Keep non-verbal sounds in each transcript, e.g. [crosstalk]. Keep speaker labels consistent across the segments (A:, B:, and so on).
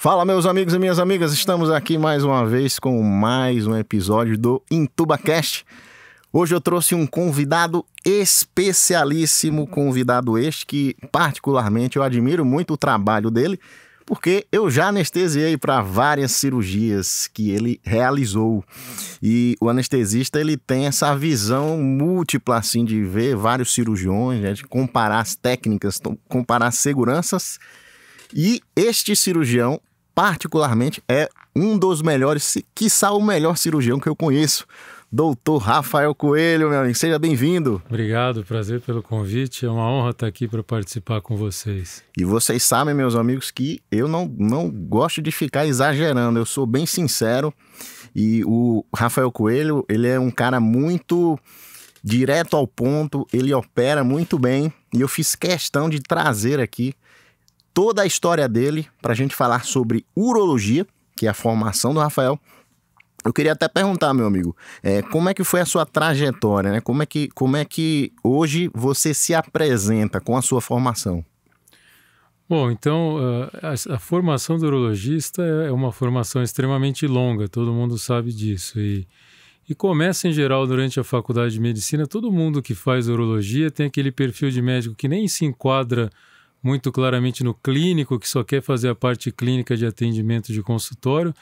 A: Fala, meus amigos e minhas amigas, estamos aqui mais uma vez com mais um episódio do IntubaCast. Hoje eu trouxe um convidado especialíssimo, convidado este que, particularmente, eu admiro muito o trabalho dele, porque eu já anestesiei para várias cirurgias que ele realizou. E o anestesista ele tem essa visão múltipla assim de ver vários cirurgiões, né, de comparar as técnicas, comparar as seguranças. E este cirurgião particularmente, é um dos melhores, quiçá o melhor cirurgião que eu conheço. Doutor Rafael Coelho, meu amigo, seja
B: bem-vindo. Obrigado, prazer pelo convite. É uma honra estar aqui para participar com vocês.
A: E vocês sabem, meus amigos, que eu não, não gosto de ficar exagerando, eu sou bem sincero. E o Rafael Coelho, ele é um cara muito direto ao ponto, ele opera muito bem. E eu fiz questão de trazer aqui toda a história dele para a gente falar sobre urologia, que é a formação do Rafael. Eu queria até perguntar, meu amigo, é, como é que foi a sua trajetória, né? Como é, que, como é que hoje você se apresenta com a sua formação?
B: Bom, então eh, a, formação do urologista é, é uma formação extremamente longa, todo mundo sabe disso. E, e começa em geral durante a faculdade de medicina. Todo mundo que faz urologia tem aquele perfil de médico que nem se enquadra muito claramente no clínico, que só quer fazer a parte clínica de atendimento de consultório,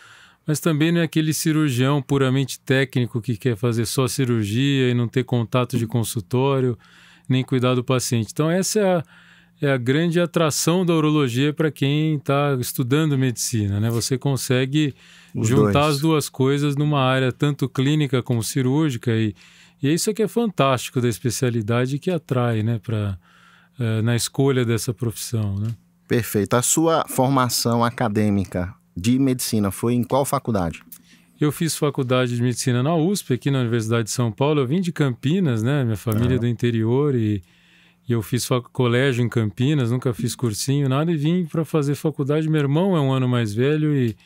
B: mas também não é aquele cirurgião puramente técnico que quer fazer só cirurgia e não ter contato de consultório, nem cuidar do paciente. Então, essa é a, é a grande atração da urologia para quem está estudando medicina, né? Você consegue Os juntar dois. as duas coisas numa área tanto clínica como cirúrgica e, e é isso é que é fantástico da especialidade que atrai, né, para eh, na escolha dessa profissão. Né?
A: Perfeito. A sua formação acadêmica de medicina foi em qual faculdade?
B: Eu fiz faculdade de medicina na USP, aqui na Universidade de São Paulo. Eu vim de Campinas, né? Minha família é do interior e, e eu fiz colégio em Campinas, nunca fiz cursinho, nada, e vim para fazer faculdade. Meu irmão é um ano mais velho e,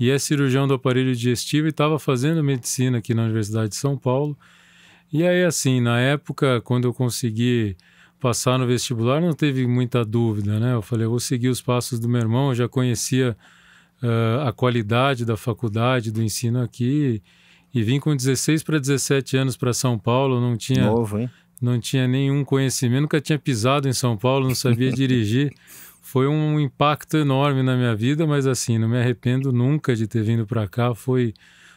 B: e é cirurgião do aparelho digestivo e estava fazendo medicina aqui na Universidade de São Paulo. E aí, assim, na época, quando eu consegui passar no vestibular não teve muita dúvida, né? Eu falei, eu vou seguir os passos do meu irmão, eu já conhecia uh, a qualidade da faculdade, do ensino aqui, e vim com 16 para 17 anos para São Paulo, não tinha... Novo, hein? Não tinha nenhum conhecimento, nunca tinha pisado em São Paulo, não sabia [laughs] dirigir. Foi um impacto enorme na minha vida, mas assim, não me arrependo nunca de ter vindo para cá. Foi,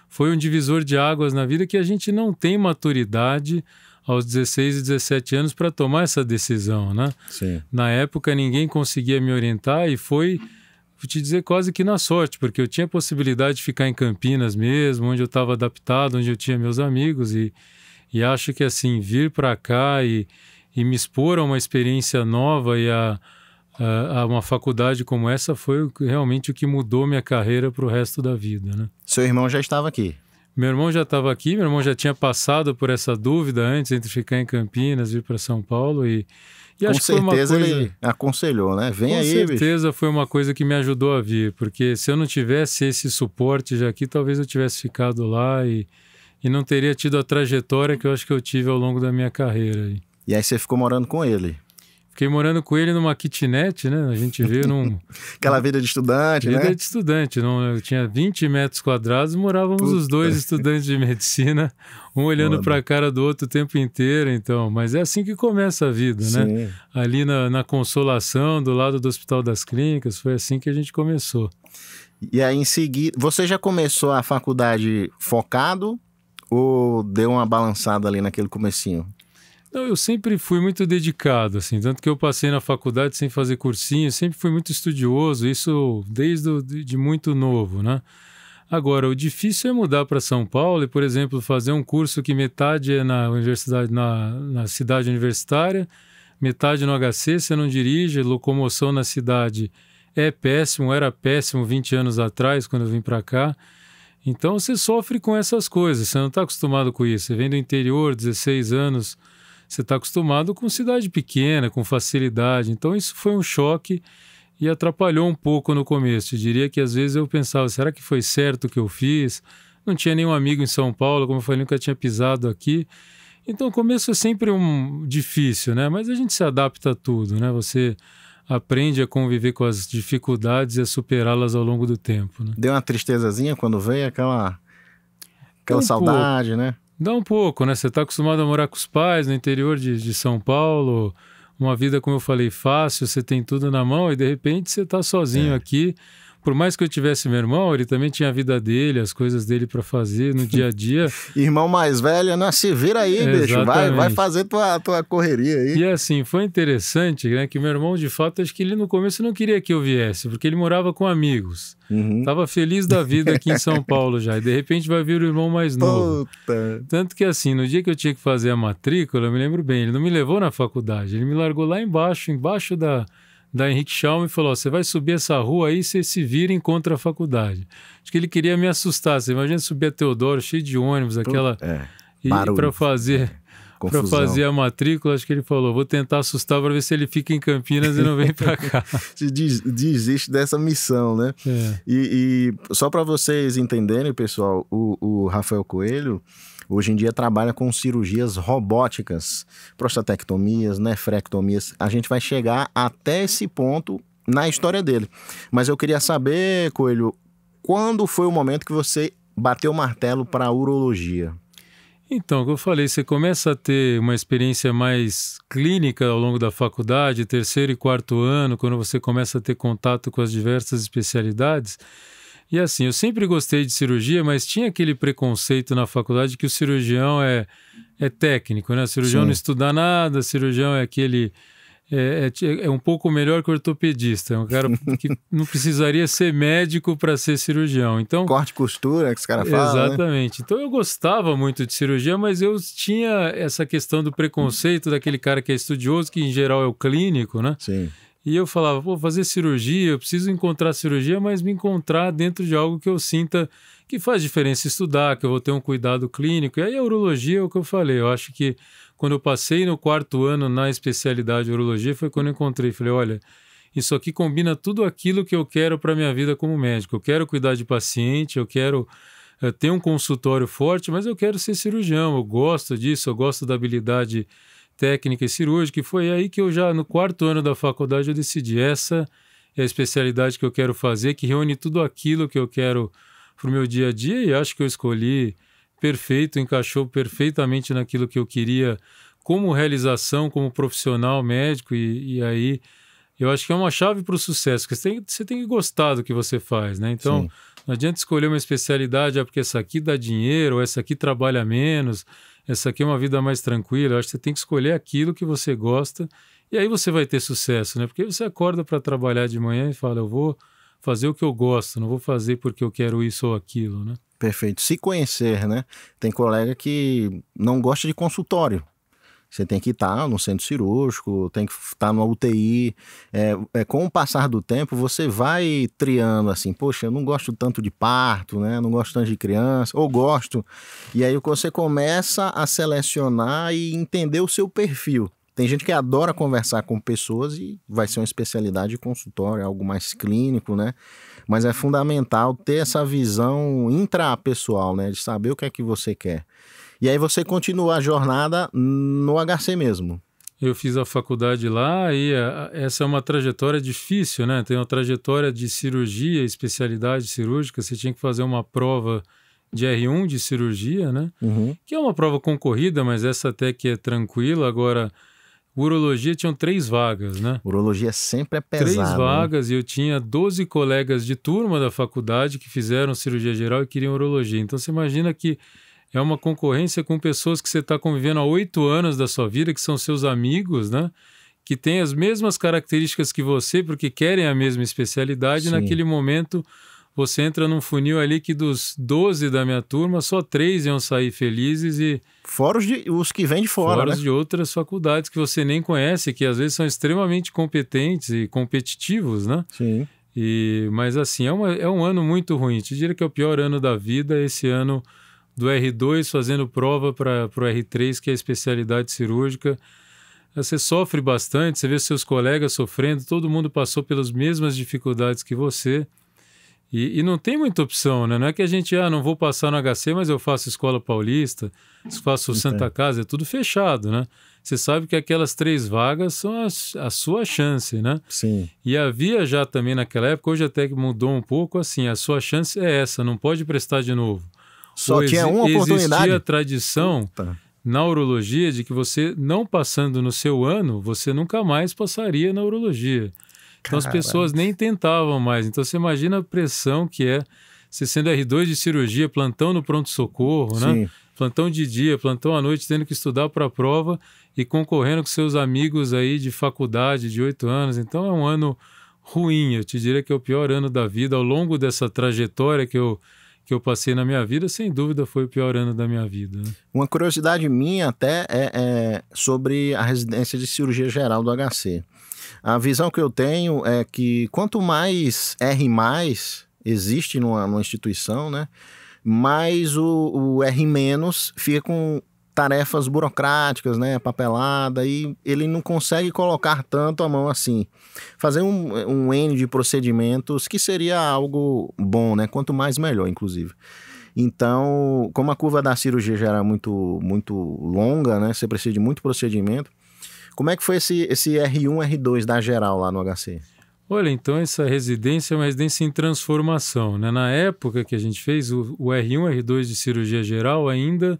B: foi um divisor de águas na vida que a gente não tem maturidade aos 16 e 17 anos para tomar essa decisão, né? Sim. Na época ninguém conseguia me orientar e foi, vou te dizer, quase que na sorte, porque eu tinha a possibilidade de ficar em Campinas mesmo, onde eu estava adaptado, onde eu tinha meus amigos e, e acho que assim, vir para cá e, e me expor a uma experiência nova e a, a, a uma faculdade como essa foi realmente o que mudou minha carreira para o resto da vida, né? Seu irmão já estava aqui? Meu irmão já estava aqui, meu irmão já tinha passado por essa dúvida antes entre ficar em Campinas e ir para São Paulo e, e com acho certeza que foi uma coisa... ele aconselhou, né? Vem com aí. Com certeza bicho. foi uma coisa que me ajudou a vir, porque se eu não tivesse esse suporte já aqui, talvez eu tivesse ficado lá e, e não teria tido a trajetória que eu acho que eu tive ao longo da minha carreira. E aí você ficou morando com ele? Fiquei morando com ele numa kitnet, né? A gente veio num. [laughs] Aquela vida de estudante, vida né? Vida de estudante. Não, eu tinha 20 metros quadrados, morávamos Puta. os dois estudantes de medicina, um olhando para a cara do outro o tempo inteiro, então. Mas é assim que começa a vida, né? Sim. né? Ali na, na Consolação, do lado do Hospital das Clínicas, foi assim que a gente começou.
A: E aí, em seguida, você já começou a faculdade focado ou deu uma balançada ali naquele comecinho?
B: Não, eu sempre fui muito dedicado, assim, tanto que eu passei na faculdade sem fazer cursinho, sempre fui muito estudioso, isso desde o, de muito novo, né? Agora, o difícil é mudar para São Paulo e, por exemplo, fazer um curso que metade é na universidade, na, na cidade universitária, metade no HC, você não dirige, locomoção na cidade é péssimo, era péssimo 20 anos atrás, quando eu vim para cá. Então, você sofre com essas coisas, você não está acostumado com isso. Você vem do interior, 16 anos você está acostumado com cidade pequena, com facilidade. Então, isso foi um choque e atrapalhou um pouco no começo. Eu diria que às vezes eu pensava, será que foi certo o que eu fiz? Não tinha nenhum amigo em São Paulo, como eu falei, nunca tinha pisado aqui. Então, o começo é sempre um difícil, né? Mas a gente se adapta a tudo, né? Você aprende a conviver com as dificuldades e a superá-las ao longo do tempo. Né?
A: Deu uma tristezazinha quando veio aquela, aquela um saudade, pouco. né?
B: Dá um pouco, né? Você está acostumado a morar com os pais no interior de, de São Paulo, uma vida, como eu falei, fácil, você tem tudo na mão e de repente você está sozinho é. aqui por mais que eu tivesse meu irmão, ele também tinha a vida dele, as coisas dele para fazer no dia a dia. [laughs] irmão mais velho, né? se vira aí, Exatamente. bicho, vai, vai fazer tua, tua correria aí. E assim, foi interessante, né, que meu irmão, de fato, acho que ele no começo não queria que eu viesse, porque ele morava com amigos. Uhum. Tava feliz da vida aqui em São [laughs] Paulo já, e de repente vai vir o irmão mais novo. Puta. Tanto que assim, no dia que eu tinha que fazer a matrícula, eu me lembro bem, ele não me levou na faculdade, ele me largou lá embaixo, embaixo da da Henrique Schalme e falou: você vai subir essa rua aí, você se vira e encontra a faculdade. Acho que ele queria me assustar. Você imagina subir a Teodoro, cheio de ônibus, aquela. É, e para fazer. É, para fazer a matrícula, acho que ele falou: vou tentar assustar para ver se ele fica em Campinas e não vem para cá. [laughs]
A: desiste dessa missão, né? É. E, e, só para vocês entenderem, pessoal, o, o Rafael Coelho, hoje em dia trabalha com cirurgias robóticas, prostatectomias, nefrectomias. A gente vai chegar até esse ponto na história dele. Mas eu queria saber, Coelho, quando foi o momento que você bateu o martelo para a urologia?
B: Então, como eu falei, você começa a ter uma experiência mais clínica ao longo da faculdade, terceiro e quarto ano, quando você começa a ter contato com as diversas especialidades. E assim, eu sempre gostei de cirurgia, mas tinha aquele preconceito na faculdade que o cirurgião é, é técnico, né? O cirurgião Sim. não estuda nada, cirurgião é aquele. É, é, é, um pouco melhor que ortopedista. É um cara [laughs] que não precisaria ser médico para ser cirurgião. Então corte costura que os caras falam. Né? Exatamente. Né? Então eu gostava muito de cirurgia, mas eu tinha essa questão do preconceito daquele cara que é estudioso, que em geral é o clínico, né? Sim. E eu falava, vou fazer cirurgia, eu preciso encontrar cirurgia, mas me encontrar dentro de algo que eu sinta que faz diferença estudar, que eu vou ter um cuidado clínico. E aí a urologia é o que eu falei. Eu acho que quando eu passei no quarto ano na especialidade urologia, foi quando eu encontrei. Falei, olha, isso aqui combina tudo aquilo que eu quero para minha vida como médico. Eu quero cuidar de paciente, eu quero eh, ter um consultório forte, mas eu quero ser cirurgião. Eu gosto disso, eu gosto da habilidade técnica e cirúrgica, e foi aí que eu já, no quarto ano da faculdade, eu decidi, essa é a especialidade que eu quero fazer, que reúne tudo aquilo que eu quero para o meu dia a dia, e acho que eu escolhi perfeito, encaixou perfeitamente naquilo que eu queria como realização, como profissional médico, e, e aí eu acho que é uma chave para o sucesso, porque você tem, você tem que gostar do que você faz, né? Então, Sim. não adianta escolher uma especialidade, ah, porque essa aqui dá dinheiro, ou essa aqui trabalha menos, essa aqui é uma vida mais tranquila. Eu acho que você tem que escolher aquilo que você gosta e aí você vai ter sucesso, né? Porque você acorda para trabalhar de manhã e fala, eu vou fazer o que eu gosto, não vou fazer porque eu quero isso ou aquilo, né?
A: Perfeito. Se conhecer, né? Tem colega que não gosta de consultório. Você tem que estar tá no centro cirúrgico, tem que estar tá numa UTI. É, é, com o passar do tempo, você vai triando assim, poxa, eu não gosto tanto de parto, né? Não gosto tanto de criança, ou gosto. E aí você começa a selecionar e entender o seu perfil. Tem gente que adora conversar com pessoas e vai ser uma especialidade de consultório, é algo mais clínico, né? Mas é fundamental ter essa visão intrapessoal, né? De saber o que é que você quer. E aí você continua a jornada no HC mesmo.
B: Eu fiz a faculdade lá e é, essa é uma trajetória difícil, né? Tem uma trajetória de cirurgia, especialidade cirúrgica. Você tinha que fazer uma prova de R1 de cirurgia, né? Uhum. Que é uma prova concorrida, mas essa até que é tranquila. Agora, urologia tinham três vagas, né?
A: Urologia sempre é pesada. Três vagas
B: né? e eu tinha 12 colegas de turma da faculdade que fizeram cirurgia geral e queriam urologia. Então, você imagina que é uma concorrência com pessoas que você está convivendo há oito anos da sua vida, que são seus amigos, né? Que têm as mesmas características que você, porque querem a mesma especialidade. E Naquele momento, você entra num funil ali que dos 12 da minha turma, só três iam sair felizes e. Fora os, de, os que vêm de fora. Fora né? de outras faculdades que você nem conhece, que às vezes são extremamente competentes e competitivos, né? Sim. E, mas assim, é, uma, é um ano muito ruim. Te diria que é o pior ano da vida. Esse ano do R2 fazendo prova para o R3, que é a especialidade cirúrgica. Você sofre bastante, você vê seus colegas sofrendo, todo mundo passou pelas mesmas dificuldades que você. E, e, não tem muita opção, né? Não é que a gente, ah, não vou passar no HC, mas eu faço Escola Paulista, faço então. Santa Casa, é tudo fechado, né? Você sabe que aquelas três vagas são a, a, sua chance, né? Sim. E havia já também naquela época, hoje até que mudou um pouco, assim, a sua chance é essa, não pode prestar de novo. Só é uma oportunidade. Existia a tradição Puta. na urologia de que você, não passando no seu ano, você nunca mais passaria na urologia. Então Caramba. as pessoas nem tentavam mais. Então você imagina a pressão que é você sendo R2 de cirurgia, plantão no pronto-socorro, né? Plantão de dia, plantão à noite, tendo que estudar para a prova e concorrendo com seus amigos aí de faculdade de oito anos. Então é um ano ruim, eu te diria que é o pior ano da vida ao longo dessa trajetória que eu que eu passei na minha vida, sem dúvida foi o pior ano da minha vida. Né?
A: Uma curiosidade minha até é, é, sobre a residência de cirurgia geral do HC. A visão que eu tenho é que quanto mais R existe numa, numa instituição, né? Mais o, o R- fica com tarefas burocráticas, né, papelada, e ele não consegue colocar tanto a mão assim. Fazer um, um N de procedimentos que seria algo bom, né, quanto mais melhor, inclusive. Então, como a curva da cirurgia já era muito, muito longa, né, você precisa de muito procedimento, como é que foi esse, esse R1, R2 da geral lá no HC?
B: Olha, então essa residência é uma residência em transformação. Né? Na época que a gente fez, o, o R1, R2 de cirurgia geral ainda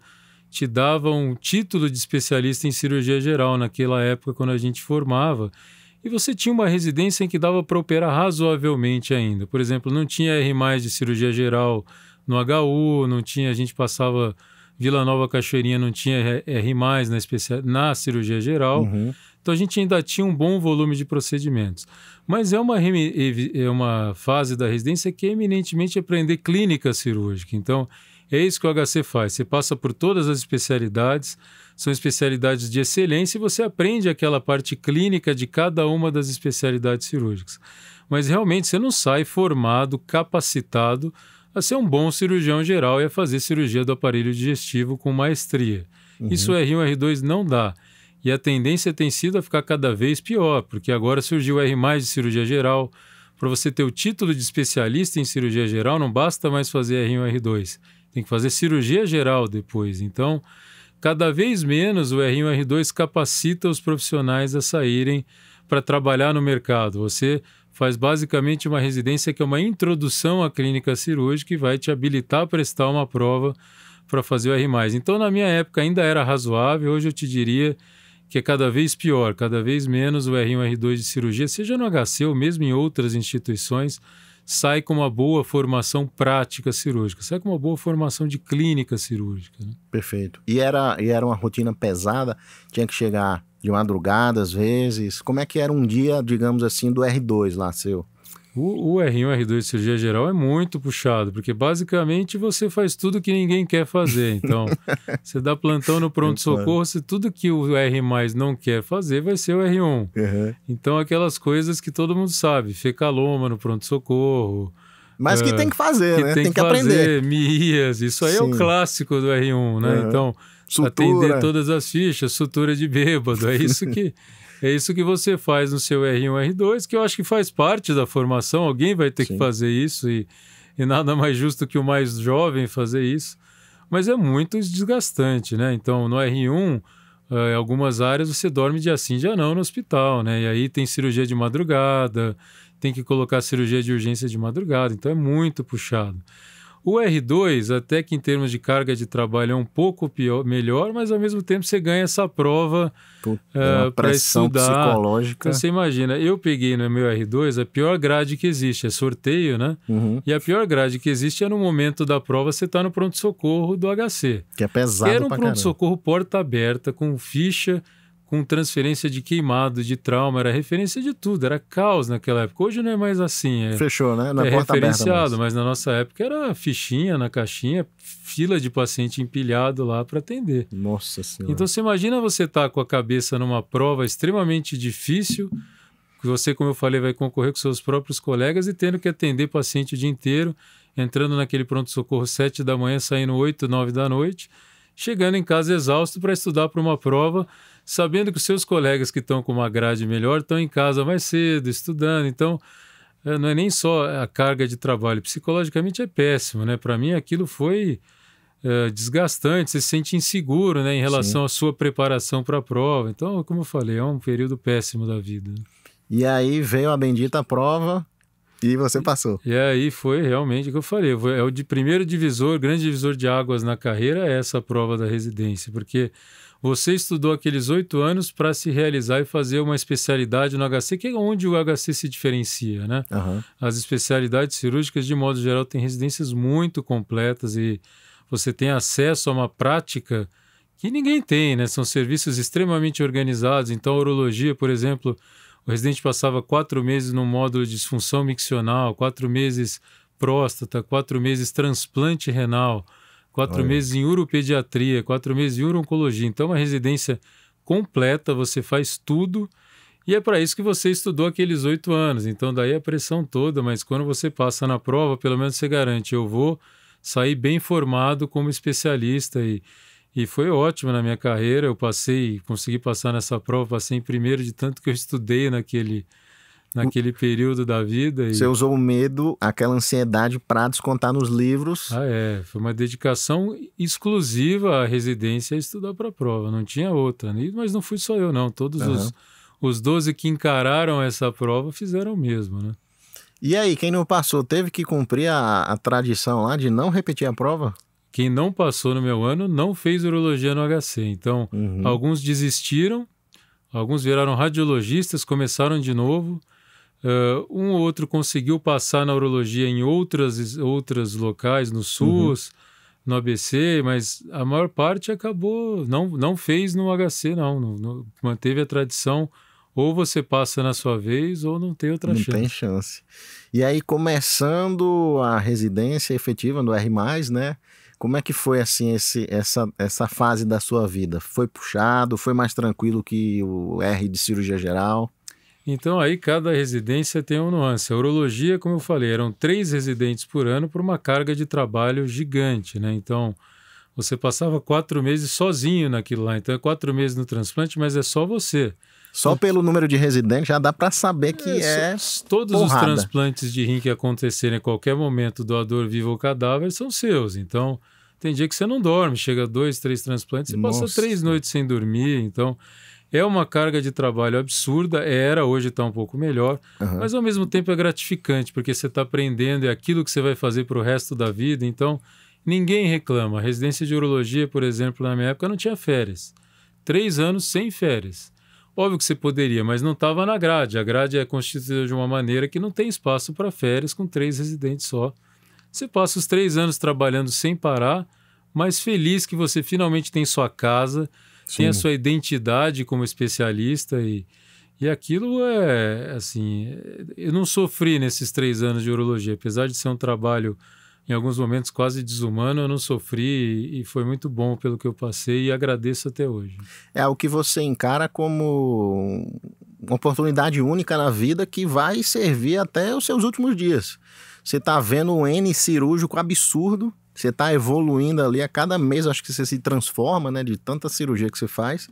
B: te dava um título de especialista em cirurgia geral naquela época quando a gente formava. E você tinha uma residência em que dava para operar razoavelmente ainda. Por exemplo, não tinha R mais de cirurgia geral no HU, não tinha, a gente passava Vila Nova Cachoeirinha não tinha R mais na, na cirurgia geral. Uhum. Então a gente ainda tinha um bom volume de procedimentos. Mas é uma, é uma fase da residência que é eminentemente aprender clínica cirúrgica. Então, é isso que o HC faz. Você passa por todas as especialidades, são especialidades de excelência e você aprende aquela parte clínica de cada uma das especialidades cirúrgicas. Mas realmente você não sai formado, capacitado a ser um bom cirurgião geral e a fazer cirurgia do aparelho digestivo com maestria. Uhum. Isso R1, é R2 não dá. E a tendência tem sido a ficar cada vez pior, porque agora surgiu o R de cirurgia geral. Para você ter o título de especialista em cirurgia geral, não basta mais fazer R1, R2 tem que fazer cirurgia geral depois. Então, cada vez menos o R1 e R2 capacita os profissionais a saírem para trabalhar no mercado. Você faz basicamente uma residência que é uma introdução à clínica cirúrgica e vai te habilitar a prestar uma prova para fazer o R+. Então, na minha época ainda era razoável, hoje eu te diria que é cada vez pior, cada vez menos o R1 e R2 de cirurgia, seja no HC ou mesmo em outras instituições, sai com uma boa formação prática cirúrgica, sai com uma boa formação de clínica cirúrgica. Né? Perfeito.
A: E era, e era uma rotina pesada, tinha que chegar de madrugada às vezes. Como é que era um dia, digamos assim, do R2 lá seu?
B: O, o, R1, R2 de cirurgia geral é muito puxado, porque basicamente você faz tudo que ninguém quer fazer. Então, [laughs] você dá plantão no pronto-socorro, se tudo que o R não quer fazer vai ser o R1. Uhum. Então, aquelas coisas que todo mundo sabe, fecaloma no pronto-socorro. Mas que ah, tem que fazer, que né? Tem, tem que, aprender. Mias, isso aí Sim. é o clássico do R1, né? Uhum. Então, sutura. atender todas as fichas, sutura de bêbado, é isso que. [laughs] É isso que você faz no seu R1, R2, que eu acho que faz parte da formação. Alguém vai ter Sim. que fazer isso e, e nada mais justo que o mais jovem fazer isso. Mas é muito desgastante, né? Então, no R1, em eh, algumas áreas você dorme dia sim, dia não no hospital, né? E aí tem cirurgia de madrugada, tem que colocar cirurgia de urgência de madrugada, então é muito puxado. O R2, até que em termos de carga de trabalho é um pouco pior, melhor, mas ao mesmo tempo você ganha essa prova eh, é uh, para estudar. psicológica. Então, você imagina, eu peguei no meu R2 a pior grade que existe, é sorteio, né? Uhum. E a pior grade que existe é no momento da prova você está no pronto-socorro do HC.
A: Que é pesado Era um pronto-socorro
B: porta aberta, com ficha com transferência de queimado, de trauma, era referência de tudo, era caos naquela época. Hoje não é mais assim. É, Fechou, né? Na é, é porta referenciado, aberta, mas... mas na nossa época era fichinha na caixinha, fila de paciente empilhado lá para atender. Nossa Senhora. Então você imagina você estar tá com a cabeça numa prova extremamente difícil, que você, como eu falei, vai concorrer com seus próprios colegas e tendo que atender paciente o dia inteiro, entrando naquele pronto-socorro sete da manhã, saindo oito, nove da noite, chegando em casa exausto para estudar para uma prova sabendo que os seus colegas que estão com uma grade melhor estão em casa mais cedo, estudando. Então, eh, não é nem só a carga de trabalho. Psicologicamente é péssimo, né? Para mim, aquilo foi é, desgastante. Você se sente inseguro, né, em relação Sim. à sua preparação para a prova. Então, como eu falei, é um período péssimo da vida. E aí veio a bendita prova e você passou. E, e aí foi realmente o que eu falei. Foi, é o de primeiro divisor, grande divisor de águas na carreira, é essa prova da residência, porque você estudou aqueles oito anos para se realizar e fazer uma especialidade no HC, que é onde o HC se diferencia, né? Uhum. As especialidades cirúrgicas, de modo geral, têm residências muito completas e você tem acesso a uma prática que ninguém tem, né? São serviços extremamente organizados. Então, a urologia, por exemplo, o residente passava quatro meses no módulo de disfunção miccional, quatro meses próstata, quatro meses transplante renal, quatro Olha. meses em uropediatria, quatro meses em urologia. Então, uma residência completa, você faz tudo. E é para isso que você estudou aqueles oito anos. Então, daí a pressão toda, mas quando você passa na prova, pelo menos você garante: eu vou sair bem formado como especialista. E e foi ótimo na minha carreira. Eu passei, consegui passar nessa prova, passei em primeiro de tanto que eu estudei naquele, naquele período da vida. E... Você usou
A: o medo, aquela ansiedade para descontar nos livros.
B: Ah, é. Foi uma dedicação exclusiva à residência a estudar para a prova. Não tinha outra. Né? Mas não fui só eu, não. Todos uhum. os, os 12 que encararam essa prova fizeram o mesmo, né?
A: E aí, quem não passou, teve que cumprir a, a tradição lá de não repetir a prova?
B: Quem não passou no meu ano não fez urologia no HC. Então, uhum. alguns desistiram, alguns viraram radiologistas, começaram de novo. Uh, um ou outro conseguiu passar na urologia em outras, outras locais, no uhum. SUS, uhum. no ABC, mas a maior parte acabou, não, não fez no HC, não. No, no, manteve a tradição ou você passa na sua vez ou não tem outra não chance. Não tem
A: chance. E aí, começando a residência efetiva no R, né? Como é que foi assim esse, essa, essa fase da sua vida? Foi puxado? Foi mais tranquilo que o R de cirurgia geral?
B: Então aí cada residência tem uma nuance. A urologia, como eu falei, eram três residentes por ano por uma carga de trabalho gigante, né? Então você passava quatro meses sozinho naquilo lá. Então é quatro meses no transplante, mas é só você. Só
A: pelo número de residentes já dá para saber que é. é todos porrada. os
B: transplantes de rim que acontecerem em qualquer momento, doador vivo ou cadáver, são seus. Então, tem dia que você não dorme, chega dois, três transplantes, você Nossa. passa três noites sem dormir. Então, é uma carga de trabalho absurda, era, hoje está um pouco melhor, uhum. mas ao mesmo tempo é gratificante, porque você está aprendendo, é aquilo que você vai fazer para o resto da vida. Então, ninguém reclama. A residência de urologia, por exemplo, na minha época, não tinha férias. Três anos sem férias. Óbvio que você poderia, mas não estava na grade. A grade é constituída de uma maneira que não tem espaço para férias com três residentes só. Você passa os três anos trabalhando sem parar, mas feliz que você finalmente tem sua casa, Sim. tem a sua identidade como especialista e, e aquilo é assim. Eu não sofri nesses três anos de urologia, apesar de ser um trabalho em alguns momentos quase desumano, eu não sofri e foi muito bom pelo que eu passei e agradeço até hoje.
A: É o que você encara como uma oportunidade única na vida que vai servir até os seus últimos dias. Você está vendo um N cirúrgico absurdo, você está evoluindo ali a cada mês, acho que você se transforma, né, de tanta cirurgia que você faz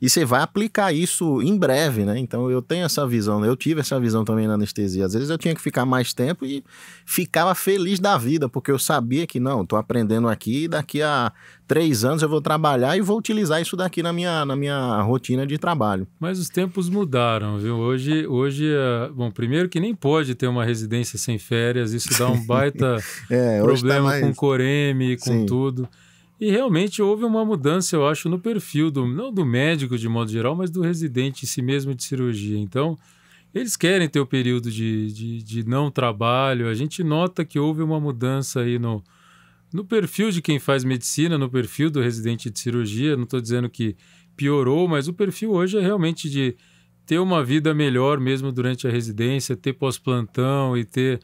A: e você vai aplicar isso em breve, né? Então eu tenho essa visão, né? eu tive essa visão também na anestesia. Às vezes eu tinha que ficar mais tempo e ficava feliz da vida, porque eu sabia que não, estou aprendendo aqui e daqui a três anos eu vou trabalhar e vou utilizar isso daqui na minha, na minha rotina de trabalho.
B: Mas os tempos mudaram, viu? Hoje, hoje eh, bom, primeiro que nem pode ter uma residência sem férias, isso dá um [laughs] baita é, tá problema tá mais... com coreme, com Sim. tudo. E realmente houve uma mudança, eu acho, no perfil, do, não do médico de modo geral, mas do residente em si mesmo de cirurgia. Então, eles querem ter o período de, de, de, não trabalho. A gente nota que houve uma mudança aí no, no perfil de quem faz medicina, no perfil do residente de cirurgia. Não estou dizendo que piorou, mas o perfil hoje é realmente de ter uma vida melhor mesmo durante a residência, ter pós-plantão e ter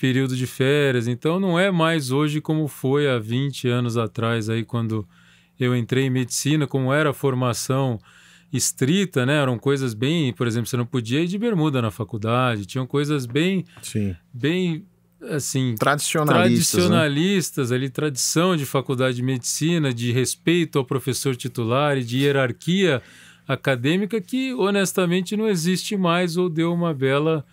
B: período de férias. Então não é mais hoje como foi há 20 anos atrás, aí quando eu entrei em medicina, como era a formação estrita, né? Eram coisas bem, por exemplo, você não podia ir de bermuda na faculdade, tinham coisas bem, Sim. bem assim tradicionalistas, né? tradicionalistas né? ali tradição de faculdade de medicina, de respeito ao professor titular e de hierarquia acadêmica que honestamente não existe mais ou deu uma bela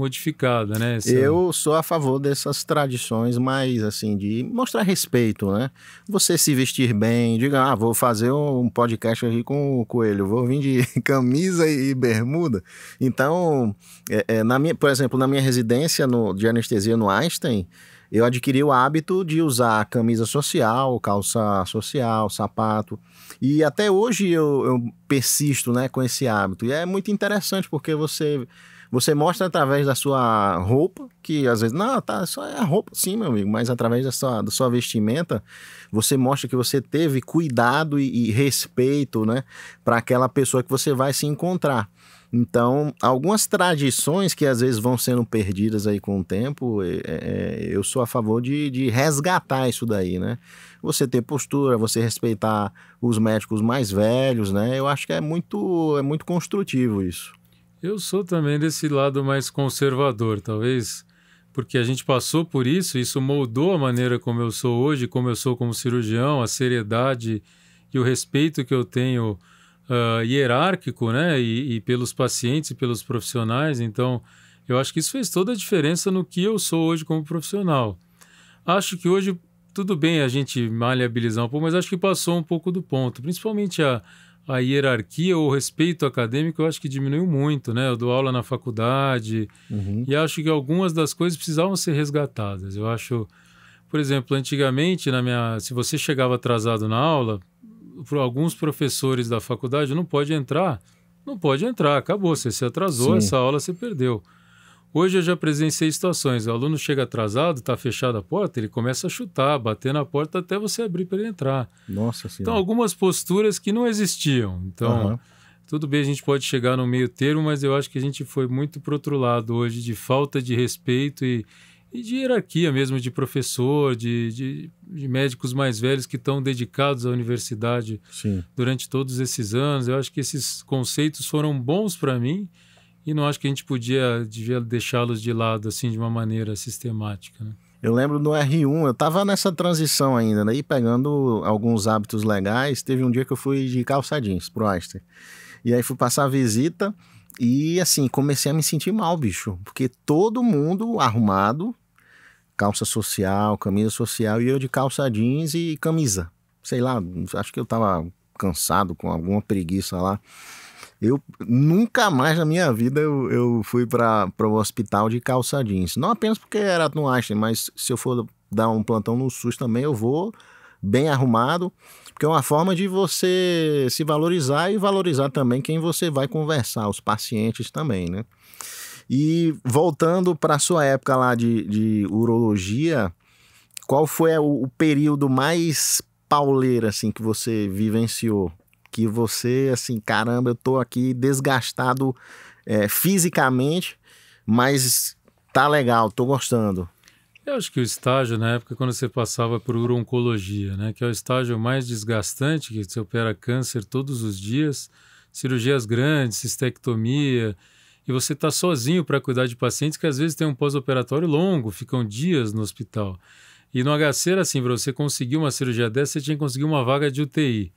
B: modificada, né? Essa... Eu
A: sou a favor dessas tradições mais, assim, de mostrar respeito, né? Você se vestir bem, diga, ah, vou fazer um podcast aqui com o Coelho, vou vir de [laughs] camisa e bermuda. Então, é, é, na minha, por exemplo, na minha residência no, de anestesia no Einstein, eu adquiri o hábito de usar camisa social, calça social, sapato. E até hoje eu, eu, persisto né, com esse hábito. E é muito interessante porque você você mostra através da sua roupa, que às vezes, não, tá, só é a roupa, sim, meu amigo, mas através da sua, da sua vestimenta, você mostra que você teve cuidado e, e respeito, né, para aquela pessoa que você vai se encontrar. Então, algumas tradições que às vezes vão sendo perdidas aí com o tempo, é, é, é, eu sou a favor de, de, resgatar isso daí, né? Você ter postura, você respeitar os médicos mais velhos, né? Eu acho que é muito, é muito construtivo isso.
B: Eu sou também desse lado mais conservador, talvez porque a gente passou por isso, isso moldou a maneira como eu sou hoje, como eu sou como cirurgião, a seriedade e o respeito que eu tenho uh, hierárquico, né? E, e, pelos pacientes e pelos profissionais. Então, eu acho que isso fez toda a diferença no que eu sou hoje como profissional. Acho que hoje, tudo bem a gente maleabilizar um pouco, mas acho que passou um pouco do ponto, principalmente a, a hierarquia ou o respeito acadêmico eu acho que diminuiu muito, né? Eu dou aula na faculdade uhum. e acho que algumas das coisas precisavam ser resgatadas. Eu acho, por exemplo, antigamente na minha, se você chegava atrasado na aula, por alguns professores da faculdade não pode entrar, não pode entrar, acabou, você se atrasou, Sim. essa aula você perdeu. Hoje eu já presenciei situações, o aluno chega atrasado, está fechada a porta, ele começa a chutar, bater na porta até você abrir para ele entrar. Nossa então, Senhora. Então, algumas posturas que não existiam. Então, uhum. tudo bem, a gente pode chegar no meio termo, mas eu acho que a gente foi muito para outro lado hoje, de falta de respeito e, e de hierarquia mesmo, de professor, de, de, de médicos mais velhos que estão dedicados à universidade Sim. durante todos esses anos. Eu acho que esses conceitos foram bons para mim, e não acho que a gente podia deixá-los de lado assim de uma maneira sistemática. Né?
A: Eu lembro do R1, eu estava nessa transição ainda, né? E pegando alguns hábitos legais, teve um dia que eu fui de calça jeans pro Einstein. E aí fui passar a visita e assim, comecei a me sentir mal, bicho, porque todo mundo arrumado, calça social, camisa social e eu de calça jeans e camisa. Sei lá, acho que eu tava cansado com alguma preguiça lá. Eu nunca mais na minha vida eu, eu fui para o hospital de calça jeans. Não apenas porque era no Einstein, mas se eu for dar um plantão no SUS também, eu vou bem arrumado, porque é uma forma de você se valorizar e valorizar também quem você vai conversar, os pacientes também, né? E voltando para sua época lá de, de urologia, qual foi o, o período mais pauleira assim que você vivenciou? que você, assim, caramba, eu tô aqui desgastado é, fisicamente, mas tá legal, tô gostando.
B: Eu acho que o estágio na época quando você passava por urologia, né, que é o estágio mais desgastante, que você opera câncer todos os dias, cirurgias grandes, cistectomia, e você está sozinho para cuidar de pacientes que às vezes têm um pós-operatório longo, ficam dias no hospital. E no HC era assim, para você conseguir uma cirurgia dessa, você tinha que conseguir uma vaga de UTI.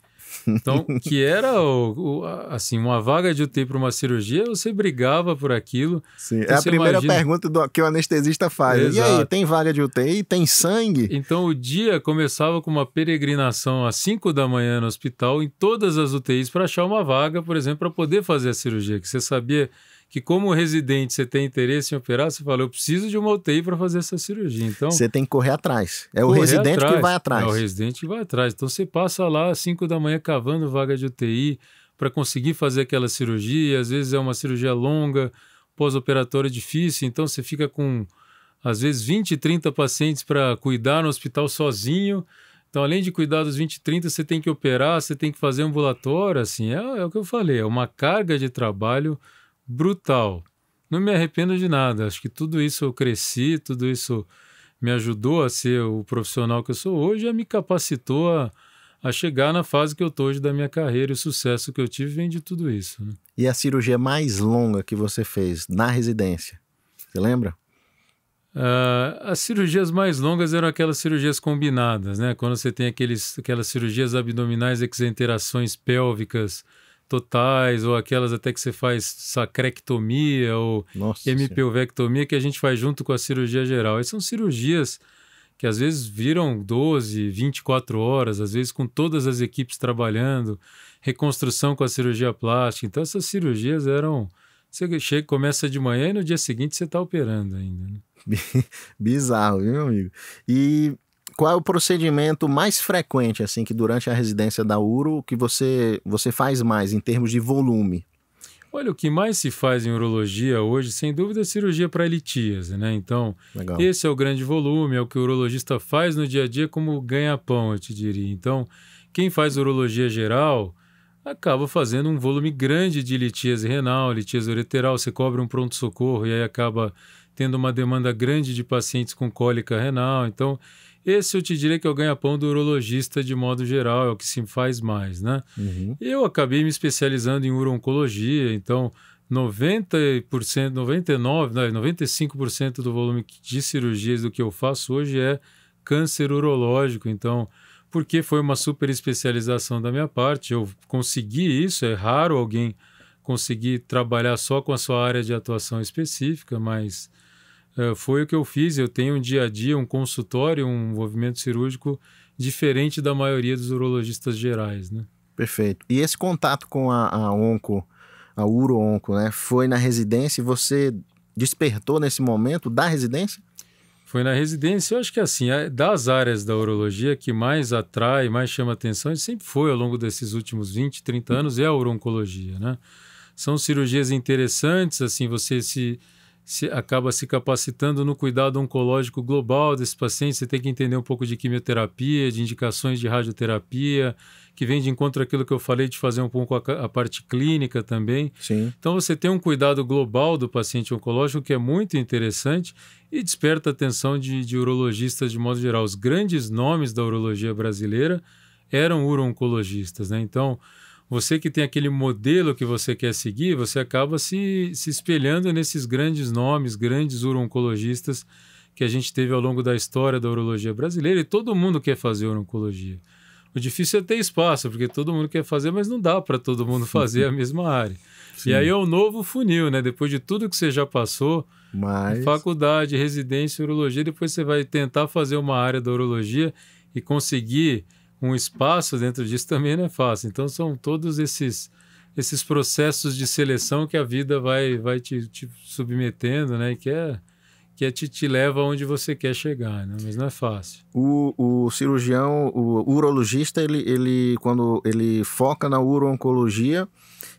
B: Então, que era o, o, assim, uma vaga de UTI para uma cirurgia, você brigava por aquilo. Sim, então, é a primeira imagina...
A: pergunta do, que o anestesista faz. Exato. E aí, tem vaga de UTI? Tem sangue? Então, o
B: dia começava com uma peregrinação às 5 da manhã no hospital, em todas as UTIs, para achar uma vaga, por exemplo, para poder fazer a cirurgia, que você sabia que como residente você tem interesse em operar, você fala, eu preciso de uma UTI para fazer essa cirurgia. Então você
A: tem que correr atrás. É correr o residente atrás. que vai atrás. É o
B: residente que vai atrás. Então você passa lá às 5 da manhã cavando vaga de UTI para conseguir fazer aquela cirurgia. Às vezes é uma cirurgia longa, pós-operatória é difícil, então você fica com às vezes 20, 30 pacientes para cuidar no hospital sozinho. Então, além de cuidar dos 20, 30, você tem que operar, você tem que fazer ambulatório, assim, é, é o que eu falei, é uma carga de trabalho brutal. Não me arrependo de nada. Acho que tudo isso eu cresci, tudo isso me ajudou a ser o profissional que eu sou hoje e me capacitou a, a chegar na fase que eu estou hoje da minha carreira e o sucesso que eu tive vem de tudo isso. Né?
A: E a cirurgia mais longa que você fez na residência? Você lembra?
B: Uh, as cirurgias mais longas eram aquelas cirurgias combinadas, né? Quando você tem aqueles, aquelas cirurgias abdominais, exenterações pélvicas, totais, ou aquelas até que você faz sacrectomia ou MPUVectomia, que a gente faz junto com a cirurgia geral. E são cirurgias que às vezes viram 12, 24 horas, às vezes com todas as equipes trabalhando, reconstrução com a cirurgia plástica. Então, essas cirurgias eram. Você chega, começa de manhã e no dia seguinte você está operando ainda. Né? [laughs] Bizarro, viu, meu amigo? E qual é o procedimento mais frequente,
A: assim, que durante a residência da Uro, que você, você faz mais em termos de volume?
B: Olha, o que mais se faz em urologia hoje, sem dúvida, é cirurgia para litíase, né? Então, Legal. esse é o grande volume, é o que o urologista faz no dia a dia como ganha-pão, eu te diria. Então, quem faz urologia geral acaba fazendo um volume grande de litíase renal, litíase ureteral, você cobre um pronto-socorro e aí acaba tendo uma demanda grande de pacientes com cólica renal. Então, esse eu te diria que é o ganha-pão do urologista de modo geral, é o que se faz mais, né? Uhum. Eu acabei me especializando em urologia, então 90%, 99%, não, 95% é, do volume de cirurgias do que eu faço hoje é câncer urológico, então porque foi uma super especialização da minha parte, eu consegui isso, é raro alguém conseguir trabalhar só com a sua área de atuação específica, mas eh, foi o que eu fiz. Eu tenho um dia a dia, um consultório, um movimento cirúrgico diferente da maioria dos urologistas gerais, né?
A: Perfeito. E esse contato com a, a onco, a uro-onco, né? Foi na residência e você despertou nesse momento da residência?
B: Foi na residência. Eu acho que é assim, é das áreas da urologia que mais atrai, mais chama atenção, e sempre foi ao longo desses últimos 20, 30 anos, é a urologia, né? São cirurgias interessantes, assim, você se se, acaba se capacitando no cuidado oncológico global desse paciente. Você tem que entender um pouco de quimioterapia, de indicações de radioterapia, que vem de encontro àquilo que eu falei de fazer um pouco a, a parte clínica também. Sim. Então você tem um cuidado global do paciente oncológico que é muito interessante e desperta a atenção de, de urologistas de modo geral. Os grandes nomes da urologia brasileira eram uro-oncologistas, né? Então, você que tem aquele modelo que você quer seguir, você acaba se, se espelhando nesses grandes nomes, grandes urologistas que a gente teve ao longo da história da urologia brasileira e todo mundo quer fazer urologia. O difícil é ter espaço, porque todo mundo quer fazer, mas não dá para todo mundo [laughs] fazer a mesma área. Sim. E aí é o um novo funil, né? Depois de tudo que você já passou, mas... faculdade, residência, urologia, depois você vai tentar fazer uma área da urologia e conseguir um espaço dentro disso também não é fácil. Então são todos esses esses processos de seleção que a vida vai vai te, te submetendo, né? Que é que é te, te leva onde você quer chegar, né? mas não é fácil.
A: O, o cirurgião, o urologista, ele, ele quando ele foca na urooncologia,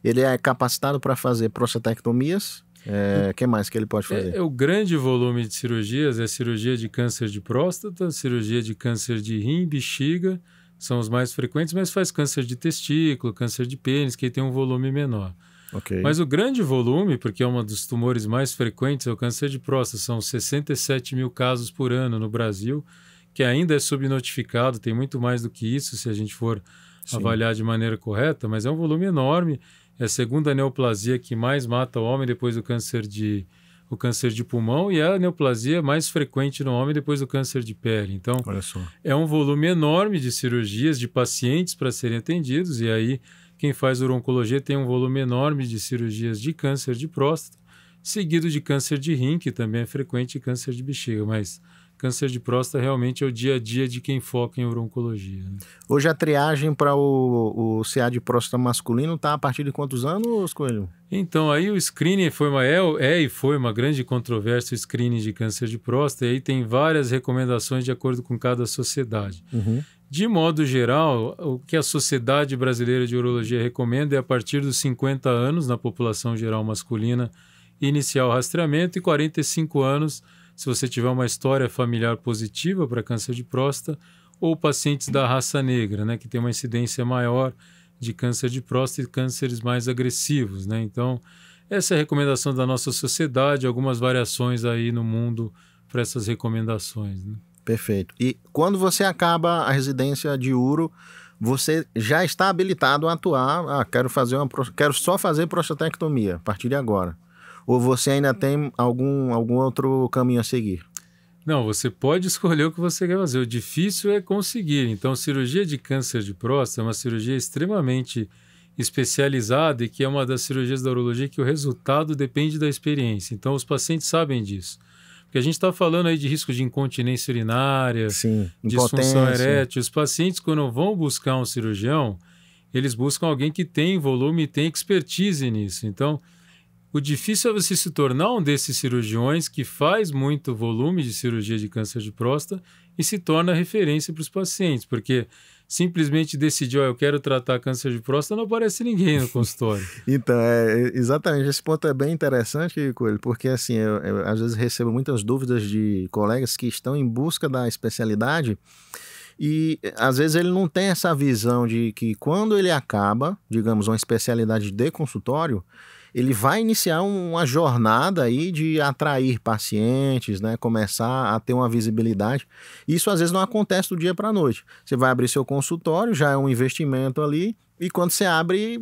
A: ele é capacitado para fazer prostatectomias. É, que mais que ele pode fazer? É, é,
B: o grande volume de cirurgias é cirurgia de câncer de próstata, cirurgia de câncer de rim, bexiga, são os mais frequentes, mas faz câncer de testículo, câncer de pênis, que tem um volume menor. Okay. Mas o grande volume, porque é um dos tumores mais frequentes, é o câncer de próstata. São 67 mil casos por ano no Brasil, que ainda é subnotificado, tem muito mais do que isso, se a gente for Sim. avaliar de maneira correta, mas é um volume enorme. É a segunda neoplasia que mais mata o homem depois do câncer de, o câncer de pulmão e a neoplasia mais frequente no homem depois do câncer de pele. Então, é um volume enorme de cirurgias, de pacientes para serem atendidos, e aí quem faz urologia tem um volume enorme de cirurgias de câncer de próstata, seguido de câncer de rim, que também é frequente, e câncer de bexiga, mas câncer de próstata realmente é o dia a dia de quem foca em urologia. Né?
A: Hoje a triagem para o, o CA de próstata masculino está a partir de quantos anos, Coelho?
B: Então, aí o screening foi uma, é, é e foi uma grande controvérsia o screening de câncer de próstata, e aí tem várias recomendações de acordo com cada sociedade. Uhum. De modo geral, o que a Sociedade Brasileira de Urologia recomenda é a partir dos 50 anos na população geral masculina iniciar o rastreamento e 45 anos se você tiver uma história familiar positiva para câncer de próstata, ou pacientes da raça negra, né, que tem uma incidência maior de câncer de próstata e cânceres mais agressivos. Né? Então, essa é a recomendação da nossa sociedade, algumas variações aí no mundo para essas recomendações. Né?
A: Perfeito. E quando você acaba a residência de Uro, você já está habilitado a atuar. Ah, quero fazer uma quero só fazer prostatectomia a partir de agora. Ou você ainda tem algum, algum outro caminho a seguir?
B: Não, você pode escolher o que você quer fazer. O difícil é conseguir. Então, cirurgia de câncer de próstata é uma cirurgia extremamente especializada e que é uma das cirurgias da urologia que o resultado depende da experiência. Então, os pacientes sabem disso. Porque a gente está falando aí de risco de incontinência urinária, Sim, disfunção erétil. Os pacientes, quando vão buscar um cirurgião, eles buscam alguém que tem volume e tem expertise nisso. Então, o difícil é você se tornar um desses cirurgiões que faz muito volume de cirurgia de câncer de próstata e se torna referência para os pacientes, porque simplesmente decidiu, oh, eu quero tratar câncer de próstata, não aparece ninguém no consultório.
A: [laughs] então, é, é, exatamente, esse ponto é bem interessante, Coelho, porque assim, eu, eu, às vezes recebo muitas dúvidas de colegas que estão em busca da especialidade e às vezes ele não tem essa visão de que quando ele acaba, digamos, uma especialidade de consultório, ele vai iniciar uma jornada aí de atrair pacientes, né? Começar a ter uma visibilidade. Isso às vezes não acontece do dia para a noite. Você vai abrir seu consultório, já é um investimento ali, e quando você abre,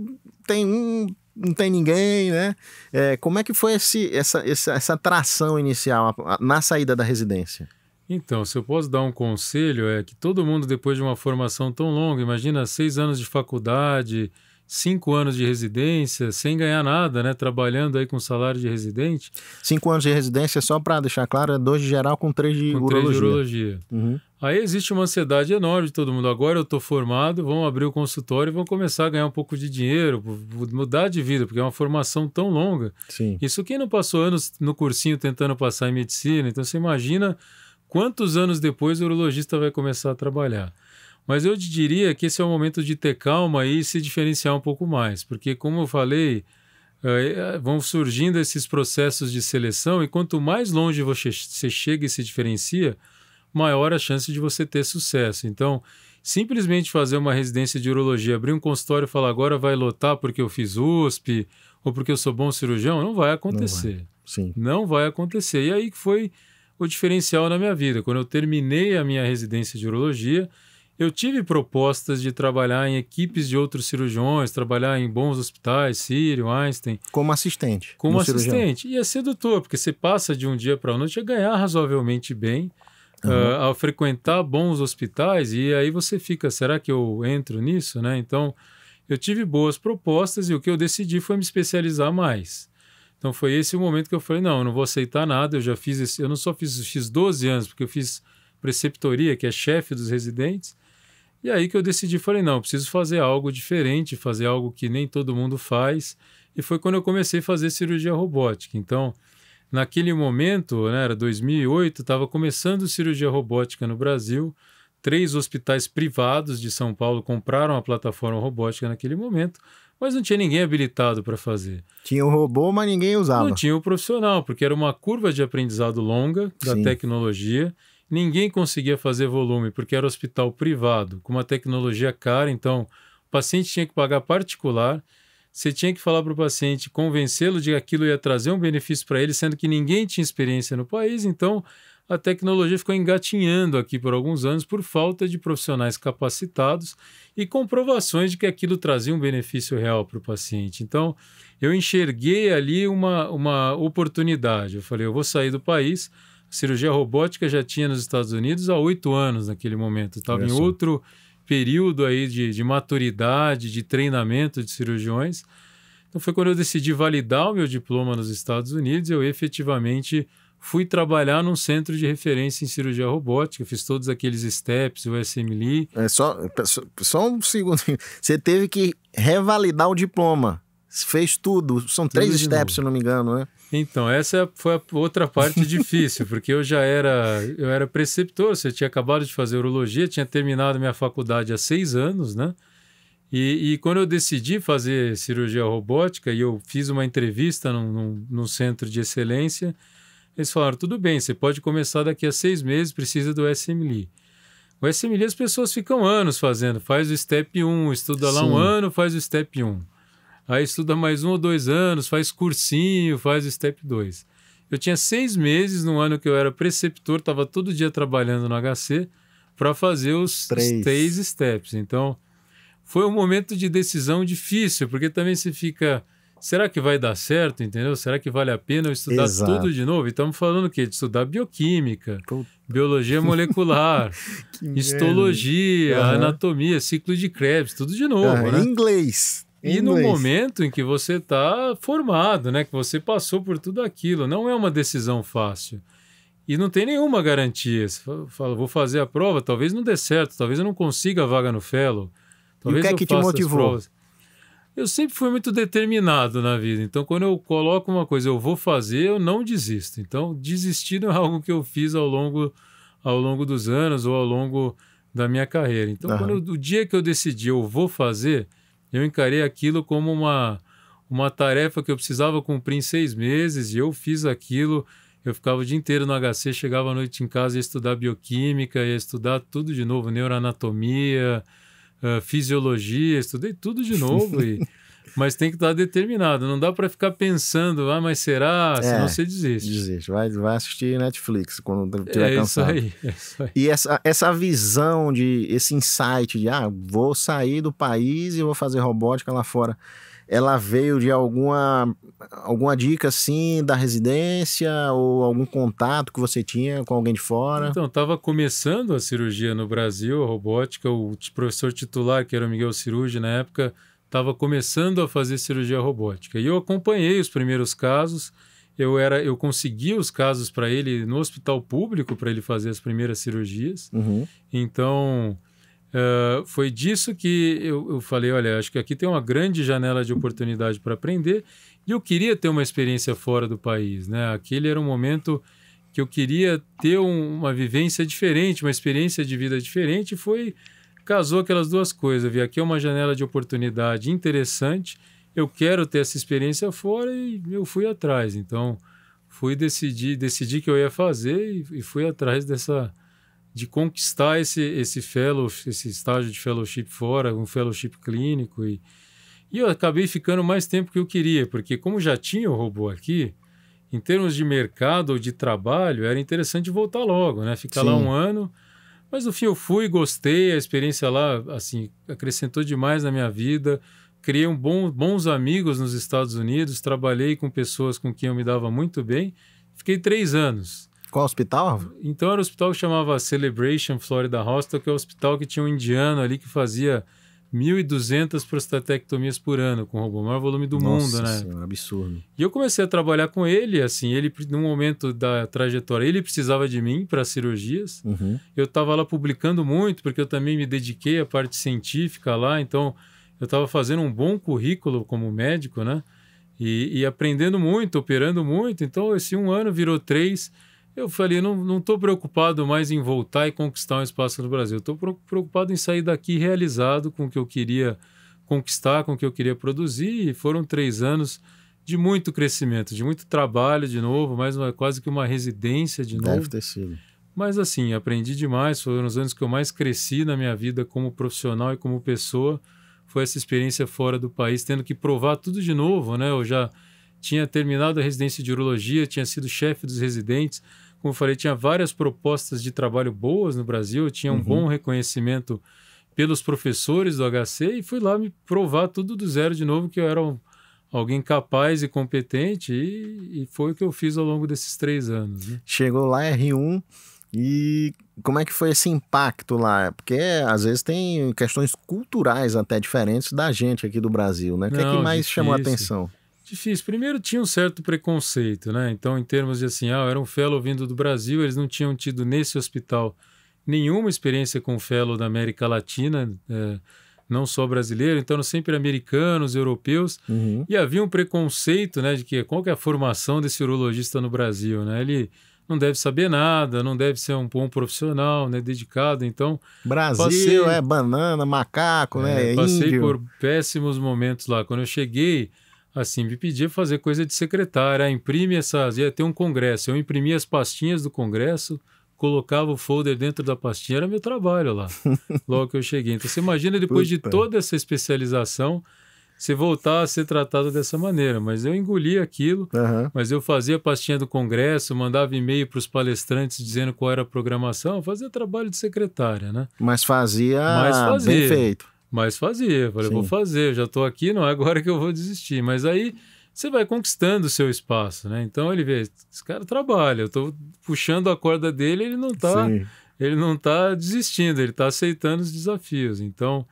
A: tem um, não tem ninguém, né? É, como é que foi esse, essa, essa, essa tração inicial na saída da residência?
B: Então, se eu posso dar um conselho, é que todo mundo, depois de uma formação tão longa, imagina seis anos de faculdade, cinco anos de residência sem ganhar nada, né? Trabalhando aí com salário de residente.
A: Cinco anos de residência, só para deixar claro, é dois de geral com três de com urologia. Três de urologia.
B: Uhum. Aí existe uma ansiedade enorme de todo mundo. Agora eu estou formado, vão abrir o consultório e vão começar a ganhar um pouco de dinheiro, mudar de vida, porque é uma formação tão longa. Sim. Isso quem não passou anos no cursinho tentando passar em medicina, então você imagina quantos anos depois o urologista vai começar a trabalhar. Mas eu te diria que esse é o momento de ter calma e se diferenciar um pouco mais, porque, como eu falei, eh, eh, vão surgindo esses processos de seleção e quanto mais longe você chega e se diferencia, maior a chance de você ter sucesso. Então, simplesmente fazer uma residência de urologia, abrir um consultório e falar agora vai lotar porque eu fiz USP ou porque eu sou bom cirurgião, não vai acontecer. Não vai. Sim. Não vai acontecer. E aí que foi o diferencial na minha vida. Quando eu terminei a minha residência de urologia, eu tive propostas de trabalhar em equipes de outros cirurgiões, trabalhar em bons hospitais, Sírio, Einstein. Como assistente. Como assistente. Cirurgião. E é sedutor, porque você passa de um dia para o outro a ganhar razoavelmente bem, uhum. uh, ah, a frequentar bons hospitais, e aí você fica, será que eu entro nisso? Né? Então, eu tive boas propostas e o que eu decidi foi me especializar mais. Então, foi esse o momento que eu falei, não, eu não vou aceitar nada, eu já fiz, esse, eu não só fiz, fiz 12 anos, porque eu fiz preceptoria, que é chefe dos residentes, e aí que eu decidi, falei, não, preciso fazer algo diferente, fazer algo que nem todo mundo faz. E foi quando eu comecei a fazer cirurgia robótica. Então, naquele momento, né, era 2008, estava começando cirurgia robótica no Brasil. Três hospitais privados de São Paulo compraram a plataforma robótica naquele momento, mas não tinha ninguém habilitado para fazer. Tinha o robô, mas ninguém usava. Não tinha o profissional, porque era uma curva de aprendizado longa da Sim. tecnologia ninguém conseguia fazer volume, porque era hospital privado, com uma tecnologia cara, então o paciente tinha que pagar particular, você tinha que falar para o paciente, convencê-lo de que aquilo ia trazer um benefício para ele, sendo que ninguém tinha experiência no país, então a tecnologia ficou engatinhando aqui por alguns anos por falta de profissionais capacitados e comprovações de que aquilo trazia um benefício real para o paciente. Então, eu enxerguei ali uma, uma oportunidade. Eu falei, eu vou sair do país, cirurgia robótica já tinha nos Estados Unidos há oito anos naquele momento. Estava em outro período aí de, de maturidade, de treinamento de cirurgiões. Então foi quando eu decidi validar o meu diploma nos Estados Unidos, eu efetivamente fui trabalhar num centro de referência em cirurgia robótica, fiz todos aqueles steps, o SMLI. É
A: só, só um segundo. [laughs] Você teve que revalidar o diploma. Fez tudo. São três tudo steps, se não me engano, né?
B: Então, essa foi a outra parte difícil, porque eu já era, eu era preceptor, você tinha acabado de fazer urologia, tinha terminado minha faculdade há seis anos, né? E, e quando eu decidi fazer cirurgia robótica e eu fiz uma entrevista num, centro de excelência, eles falaram, tudo bem, você pode começar daqui a seis meses, precisa do SMLI. O SMLI as pessoas ficam anos fazendo, faz o STEP 1, estuda lá um ano, faz o STEP 1. Aí estuda mais um ou dois anos, faz cursinho, faz o step 2. Eu tinha seis meses no ano que eu era preceptor, estava todo dia trabalhando no HC para fazer os Três. três steps. Então, foi um momento de decisão difícil, porque também se fica, será que vai dar certo, entendeu? Será que vale a pena eu estudar Exato. tudo de novo? estamos falando o quê? De estudar bioquímica, Puta. biologia molecular, [laughs] histologia, uhum. anatomia, ciclo de Krebs, tudo de novo, uhum. né? Em inglês. E no momento em que você está formado, né? Que você passou por tudo aquilo. Não é uma decisão fácil. E não tem nenhuma garantia. Você fala, vou fazer a prova, talvez não dê certo, talvez eu não consiga a vaga no fellow. Talvez e o que é que te motivou? Eu sempre fui muito determinado na vida. Então, quando eu coloco uma coisa, eu vou fazer, eu não desisto. Então, desistir não é [laughs] algo que eu fiz ao longo, ao longo dos anos ou ao longo da minha carreira. Então, quando o dia que eu decidi, eu vou fazer eu encarei aquilo como uma, uma tarefa que eu precisava cumprir em seis meses e eu fiz aquilo. Eu ficava o dia inteiro no HC, chegava à noite em casa, ia estudar bioquímica, ia estudar tudo de novo, neuroanatomia, uh, fisiologia, estudei tudo de novo. [laughs] E mas tem que estar determinado. Não dá para ficar pensando, ah, mas será? É, Senão você
A: desiste. Desiste. Vai, vai assistir Netflix quando é tiver é cansado. Isso aí, é isso aí. E essa, essa visão de esse insight de ah, vou sair do país e vou fazer robótica lá fora. Ela veio de alguma alguma dica assim da residência ou algum contato que você tinha com alguém de fora? Então,
B: estava começando a cirurgia no Brasil, a robótica. O professor titular, que era o Miguel Cirurgi na época, estava começando a fazer cirurgia robótica. E eu acompanhei os primeiros casos, eu era eu consegui os casos para ele no hospital público para ele fazer as primeiras cirurgias. Uhum. Então, Uh, foi disso que eu, eu, falei: olha, acho que aqui tem uma grande janela de oportunidade para aprender e eu queria ter uma experiência fora do país. Né? Aquele era um momento que eu queria ter um, uma vivência diferente, uma experiência de vida diferente. Foi casou aquelas duas coisas. Vi aqui é uma janela de oportunidade interessante, eu quero ter essa experiência fora e eu fui atrás. Então, fui decidir, decidi que eu ia fazer e, e fui atrás dessa de conquistar esse esse fellow, esse estágio de fellowship fora, um fellowship clínico e e eu acabei ficando mais tempo que eu queria, porque como já tinha o robô aqui, em termos de mercado ou de trabalho, era interessante voltar logo, né? Ficar Sim. lá um ano mas no fim eu fui, gostei, a experiência lá, assim, acrescentou demais na minha vida. Criei um bom, bons amigos nos Estados Unidos, trabalhei com pessoas com quem eu me dava muito bem. Fiquei três anos.
A: Qual hospital?
B: Então era um hospital que chamava Celebration Florida Hospital, que é o um hospital que tinha um indiano ali que fazia 1.200 prostatectomias por ano com o robô, o maior volume do Nossa mundo, né? Senhora, é absurdo. E eu comecei a trabalhar com ele, assim, ele no momento da trajetória, ele precisava de mim para cirurgias. Uhum. Eu estava lá publicando muito, porque eu também me dediquei à parte científica lá, então eu estava fazendo um bom currículo como médico, né? E, e aprendendo muito, operando muito. Então esse um ano virou três eu falei, não, não preocupado mais em voltar e conquistar um espaço no Brasil. Estou preocupado em sair daqui realizado com o que eu queria conquistar, com o que eu queria produzir. E foram três anos de muito crescimento, de muito trabalho de novo, mais uma, quase que uma residência de novo. Deve ter sido. Mas assim, aprendi demais. Foram os anos que eu mais cresci na minha vida como profissional e como pessoa. Foi essa experiência fora do país, tendo que provar tudo de novo, né? Eu já tinha terminado a residência de urologia, tinha sido chefe dos residentes como eu falei, tinha várias propostas de trabalho boas no Brasil, tinha um uhum. bom reconhecimento pelos professores do HC e fui lá me provar tudo do zero de novo, que eu era um, alguém capaz e competente e, e, foi o que eu fiz ao longo desses três anos. Né?
A: Chegou lá R1 e como é que foi esse impacto lá? Porque às vezes tem questões culturais até diferentes da gente aqui do Brasil, né? O que é que mais difícil. chamou a atenção?
B: Difícil. Primeiro tinha um certo preconceito, né? Então, em termos de assim, ah, era um fellow vindo do Brasil, eles não tinham tido nesse hospital nenhuma experiência com fellow da América Latina, é, não só brasileiro, então sempre americanos, europeus, uhum. e havia um preconceito, né, de que qual que é a formação desse urologista no Brasil, né? Ele não deve saber nada, não deve ser um bom profissional, né, dedicado, então... Brasil passei, é
A: banana, macaco,
B: é, né, é Passei índio. por péssimos momentos lá. Quando eu cheguei, assim, me pedia fazer coisa de secretária, imprime essas, ia ter um congresso, eu imprimia as pastinhas do congresso, colocava o folder dentro da pastinha, era meu trabalho lá, [laughs] logo que eu cheguei. Então você imagina depois Puta. de toda essa especialização, você voltar a ser tratado dessa maneira, mas eu engolia aquilo, uhum. mas eu fazia pastinha do congresso, mandava e-mail para os palestrantes dizendo qual era a programação, fazia trabalho de secretária, né?
A: Mas fazia, mas fazia. bem feito
B: mas fazia, falei, Sim. vou fazer, já estou aqui, não é agora que eu vou desistir. Mas aí você vai conquistando o seu espaço, né? Então ele vê, esse cara trabalha, eu estou puxando a corda dele, ele não está ele não tá desistindo, ele está aceitando os desafios. Então,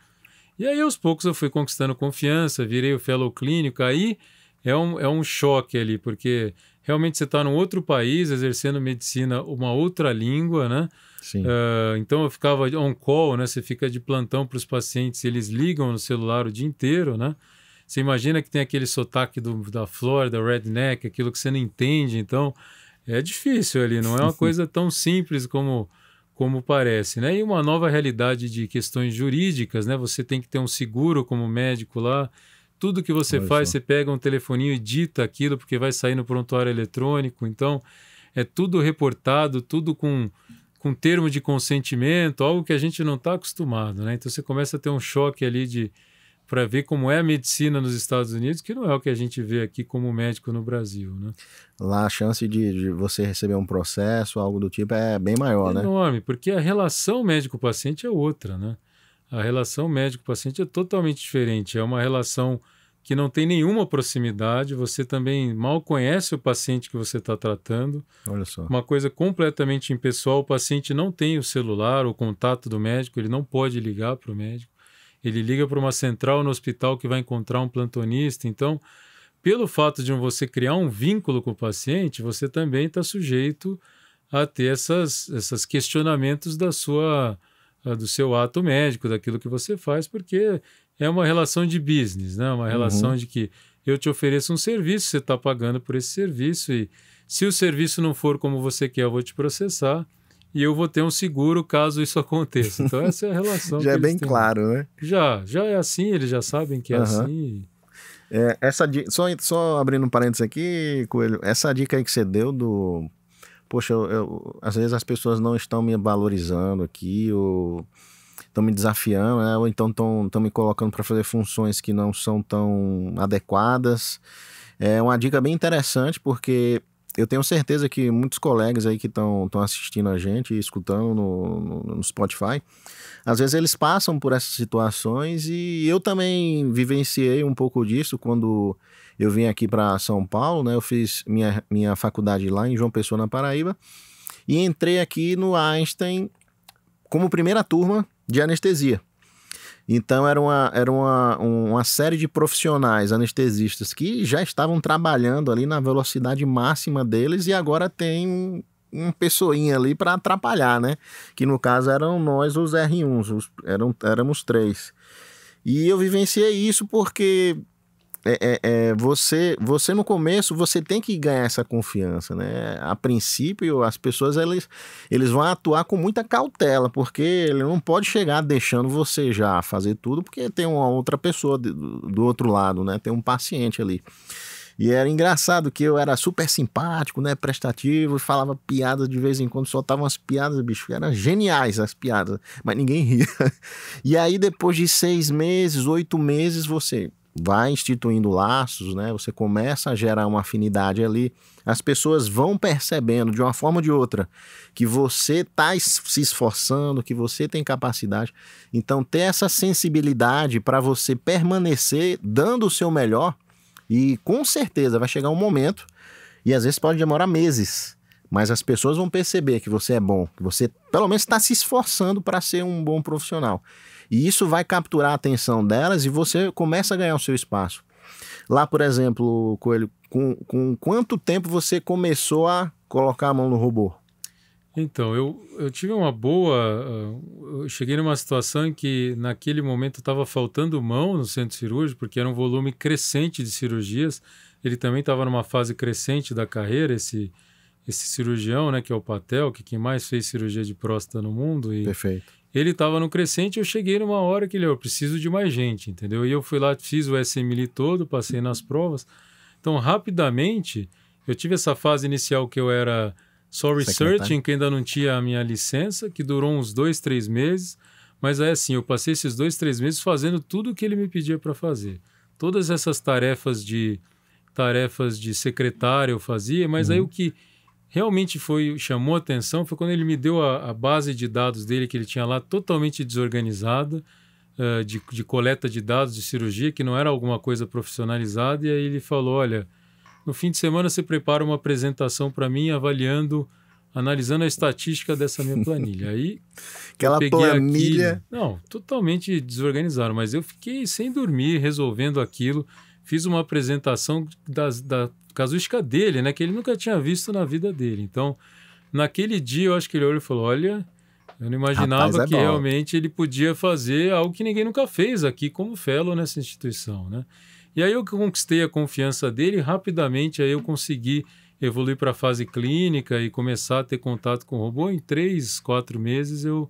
B: e aí aos poucos eu fui conquistando confiança, virei o fellow clínico, aí é um, é um choque ali, porque realmente você está num outro país, exercendo medicina, uma outra língua, né? Uh, então eu ficava on call, né? Você fica de plantão para os pacientes, eles ligam no celular o dia inteiro, né? Você imagina que tem aquele sotaque do, da Flórida, redneck, aquilo que você não entende, então é difícil ali, não é uma [laughs] coisa tão simples como como parece, né? E uma nova realidade de questões jurídicas, né? Você tem que ter um seguro como médico lá. Tudo que você Olha faz, só. você pega um telefoninho e dita aquilo, porque vai sair no prontuário eletrônico. Então, é tudo reportado, tudo com com termo de consentimento, algo que a gente não está acostumado, né? Então você começa a ter um choque ali de para ver como é a medicina nos Estados Unidos, que não é o que a gente vê aqui como médico no Brasil, né?
A: Lá a chance de, de você receber um processo, algo do tipo, é bem maior, é né?
B: Enorme, porque a relação médico-paciente é outra, né? A relação médico-paciente é totalmente diferente, é uma relação que não tem nenhuma proximidade, você também mal conhece o paciente que você está tratando. Olha só. Uma coisa completamente impessoal: o paciente não tem o celular, o contato do médico, ele não pode ligar para o médico. Ele liga para uma central no hospital que vai encontrar um plantonista. Então, pelo fato de você criar um vínculo com o paciente, você também está sujeito a ter essas, esses questionamentos da sua ah, do seu ato médico, daquilo que você faz, porque é uma relação de business, né? Uma relação uhum. de que eu te ofereço um serviço, você está pagando por esse serviço e se o serviço não for como você quer, eu vou te processar e eu vou ter um seguro caso isso [laughs] aconteça. Então essa é a relação. [laughs] já é bem têm.
A: claro, né? Já,
B: já é assim, eles já sabem que é uhum. assim.
A: É, essa só, só abrindo um parênteses aqui, Coelho, essa dica aí que você deu do poxa, eu, eu, às vezes as pessoas não estão me valorizando aqui, ou estão me desafiando, né? ou então estão me colocando para fazer funções que não são tão adequadas. É uma dica bem interessante, porque eu tenho certeza que muitos colegas aí que estão assistindo a gente e escutando no, no, no, Spotify, às vezes eles passam por essas situações e eu também vivenciei um pouco disso quando eu vim aqui para São Paulo, né? Eu fiz minha, minha faculdade lá em João Pessoa, na Paraíba, e entrei aqui no Einstein como primeira turma de anestesia. Então era uma, era uma, uma série de profissionais anestesistas que já estavam trabalhando ali na velocidade máxima deles e agora tem um, um pessoinha ali para atrapalhar, né? Que no caso eram nós os R1s, os, eram, éramos três. E eu vivenciei isso porque é, é, é, você, você no começo você tem que ganhar essa confiança, né? A princípio as pessoas eles, eles vão atuar com muita cautela, porque ele não pode chegar deixando você já fazer tudo, porque tem uma outra pessoa do outro lado, né? Tem um paciente ali. E era engraçado que eu era super simpático, né? Prestativo, falava piadas de vez em quando, soltava umas piadas, bicho. Eram geniais as piadas, mas ninguém ria. [laughs] E aí, depois de seis meses, oito meses, você vai instituindo laços, né? Você começa a gerar uma afinidade ali. As pessoas vão percebendo de uma forma ou de outra que você está se esforçando, que você tem capacidade. Então, ter essa sensibilidade para você permanecer dando o seu melhor e com certeza vai chegar um momento e às vezes pode demorar meses, mas as pessoas vão perceber que você é bom, que você pelo menos está se esforçando para ser um bom profissional. E isso vai capturar a atenção delas e você começa a ganhar o seu espaço. Lá, por exemplo, Coelho, com, com quanto tempo você começou a colocar a mão no robô?
B: Então, eu, eu tive uma boa. Ah, eu cheguei numa situação em que, naquele momento, estava faltando mão no centro cirúrgico, porque era um volume crescente de cirurgias. Ele também estava numa fase crescente da carreira, esse, esse cirurgião, né, que é o Patel, que quem mais fez cirurgia de próstata no mundo. E, Perfeito. Ele estava no crescente, eu cheguei numa hora que ele, eu preciso de mais gente, entendeu? E eu fui lá, fiz o SML todo, passei nas provas. Então, rapidamente, eu tive essa fase inicial que eu era só researching, que ainda não tinha a minha licença, que durou uns dois, três meses. Mas aí, assim, eu passei esses dois, três meses fazendo tudo o que ele me pedia para fazer. Todas essas tarefas de tarefas de secretário eu fazia, mas uhum. aí o que realmente foi chamou atenção foi quando ele me deu a, a, base de dados dele que ele tinha lá totalmente desorganizada uh, de, de, coleta de dados de cirurgia que não era alguma coisa profissionalizada e aí ele falou olha no fim de semana você prepara uma apresentação para mim avaliando analisando a estatística dessa minha planilha aí [laughs] aquela planilha não totalmente desorganizado mas eu fiquei sem dormir resolvendo aquilo fiz uma apresentação das, da casuística dele, né? Que ele nunca tinha visto na vida dele. Então, naquele dia, eu acho que ele olhou e falou: olha. Eu não imaginava Rapaz, é que bom. realmente ele podia fazer algo que ninguém nunca fez aqui como fellow nessa instituição, né? E aí eu conquistei a confiança dele rapidamente, aí eu consegui evoluir para a fase clínica e começar a ter contato com o robô. Em três, quatro meses eu,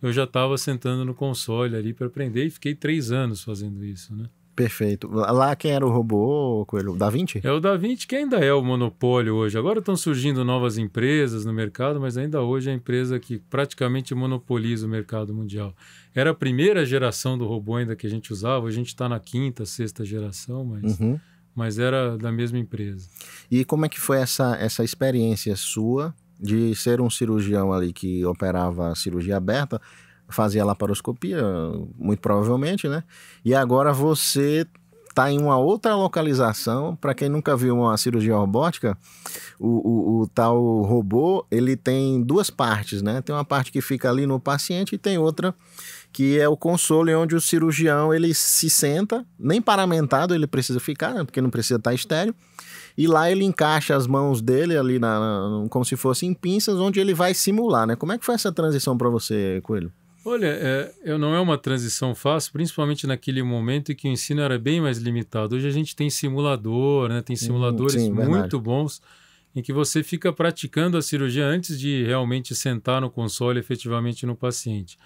B: eu já estava sentando no console ali para aprender e fiquei três anos fazendo isso, né?
A: Perfeito. Lá quem era o robô, Coelho? O Da Vinci? É
B: o Da Vinci que ainda é o monopólio hoje. Agora estão surgindo novas empresas no mercado, mas ainda hoje é a empresa que praticamente monopoliza o mercado mundial. Era a primeira geração do robô ainda que a gente usava, a gente está na quinta, sexta geração, mas, uhum. mas era da mesma empresa.
A: E como é que foi essa, essa experiência sua de ser um cirurgião ali que operava cirurgia aberta fazia laparoscopia, muito provavelmente, né? E agora você está em uma outra localização. Para quem nunca viu uma cirurgia robótica, o, o, o, tal robô ele tem duas partes, né? Tem uma parte que fica ali no paciente e tem outra que é o console onde o cirurgião ele se senta, nem paramentado ele precisa ficar, né? porque não precisa estar tá estéreo. E lá ele encaixa as mãos dele ali na, como se fossem pinças, onde ele vai simular, né? Como é que foi essa transição para você, Coelho?
B: Olha, é, eu não é uma transição fácil, principalmente naquele momento em que o ensino era bem mais limitado. Hoje a gente tem simulador, né? tem hum, simuladores sim, muito verdade. bons em que você fica praticando a cirurgia antes de realmente sentar no console efetivamente no paciente.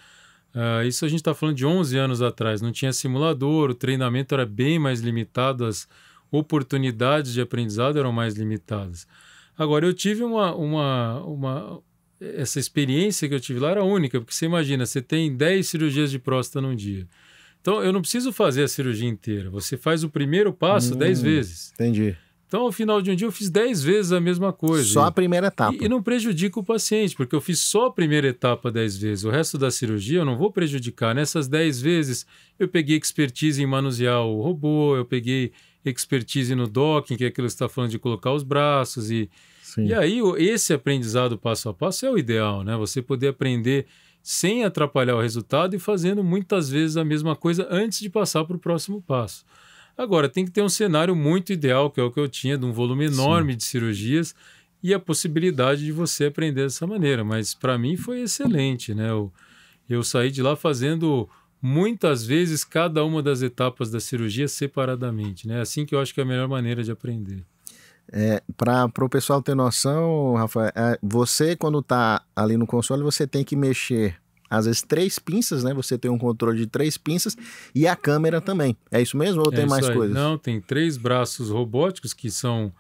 B: Uh, isso a gente está falando de 11 anos atrás, não tinha simulador, o treinamento era bem mais limitado, as oportunidades de aprendizado eram mais limitadas. Agora, eu tive uma, uma, uma, essa experiência que eu tive lá era única, porque você imagina, você tem 10 cirurgias de próstata num dia. Então, eu não preciso fazer a cirurgia inteira. Você faz o primeiro passo 10 hum, vezes. Entendi. Então, ao final de um dia, eu fiz 10 vezes a mesma coisa. Só a primeira etapa. E, e não prejudica o paciente, porque eu fiz só a primeira etapa 10 vezes. O resto da cirurgia eu não vou prejudicar. Nessas 10 vezes, eu peguei expertise em manusear o robô, eu peguei expertise no docking, que é aquilo que você está falando de colocar os braços e Sim. E aí, esse aprendizado passo a passo é o ideal, né? Você poder aprender sem atrapalhar o resultado e fazendo muitas vezes a mesma coisa antes de passar para o próximo passo. Agora, tem que ter um cenário muito ideal, que é o que eu tinha, de um volume enorme Sim. de cirurgias e a possibilidade de você aprender dessa maneira. Mas para mim foi excelente, né? Eu, eu saí de lá fazendo muitas vezes cada uma das etapas da cirurgia separadamente, né? É assim que eu acho que é a melhor maneira de aprender.
A: É, para o pessoal ter noção, Rafa, é, você quando está ali no console, você tem que mexer às vezes três pinças, né? Você tem um controle de três pinças e a câmera também. É isso mesmo ou é tem mais aí. coisas?
B: Não, tem três braços robóticos que são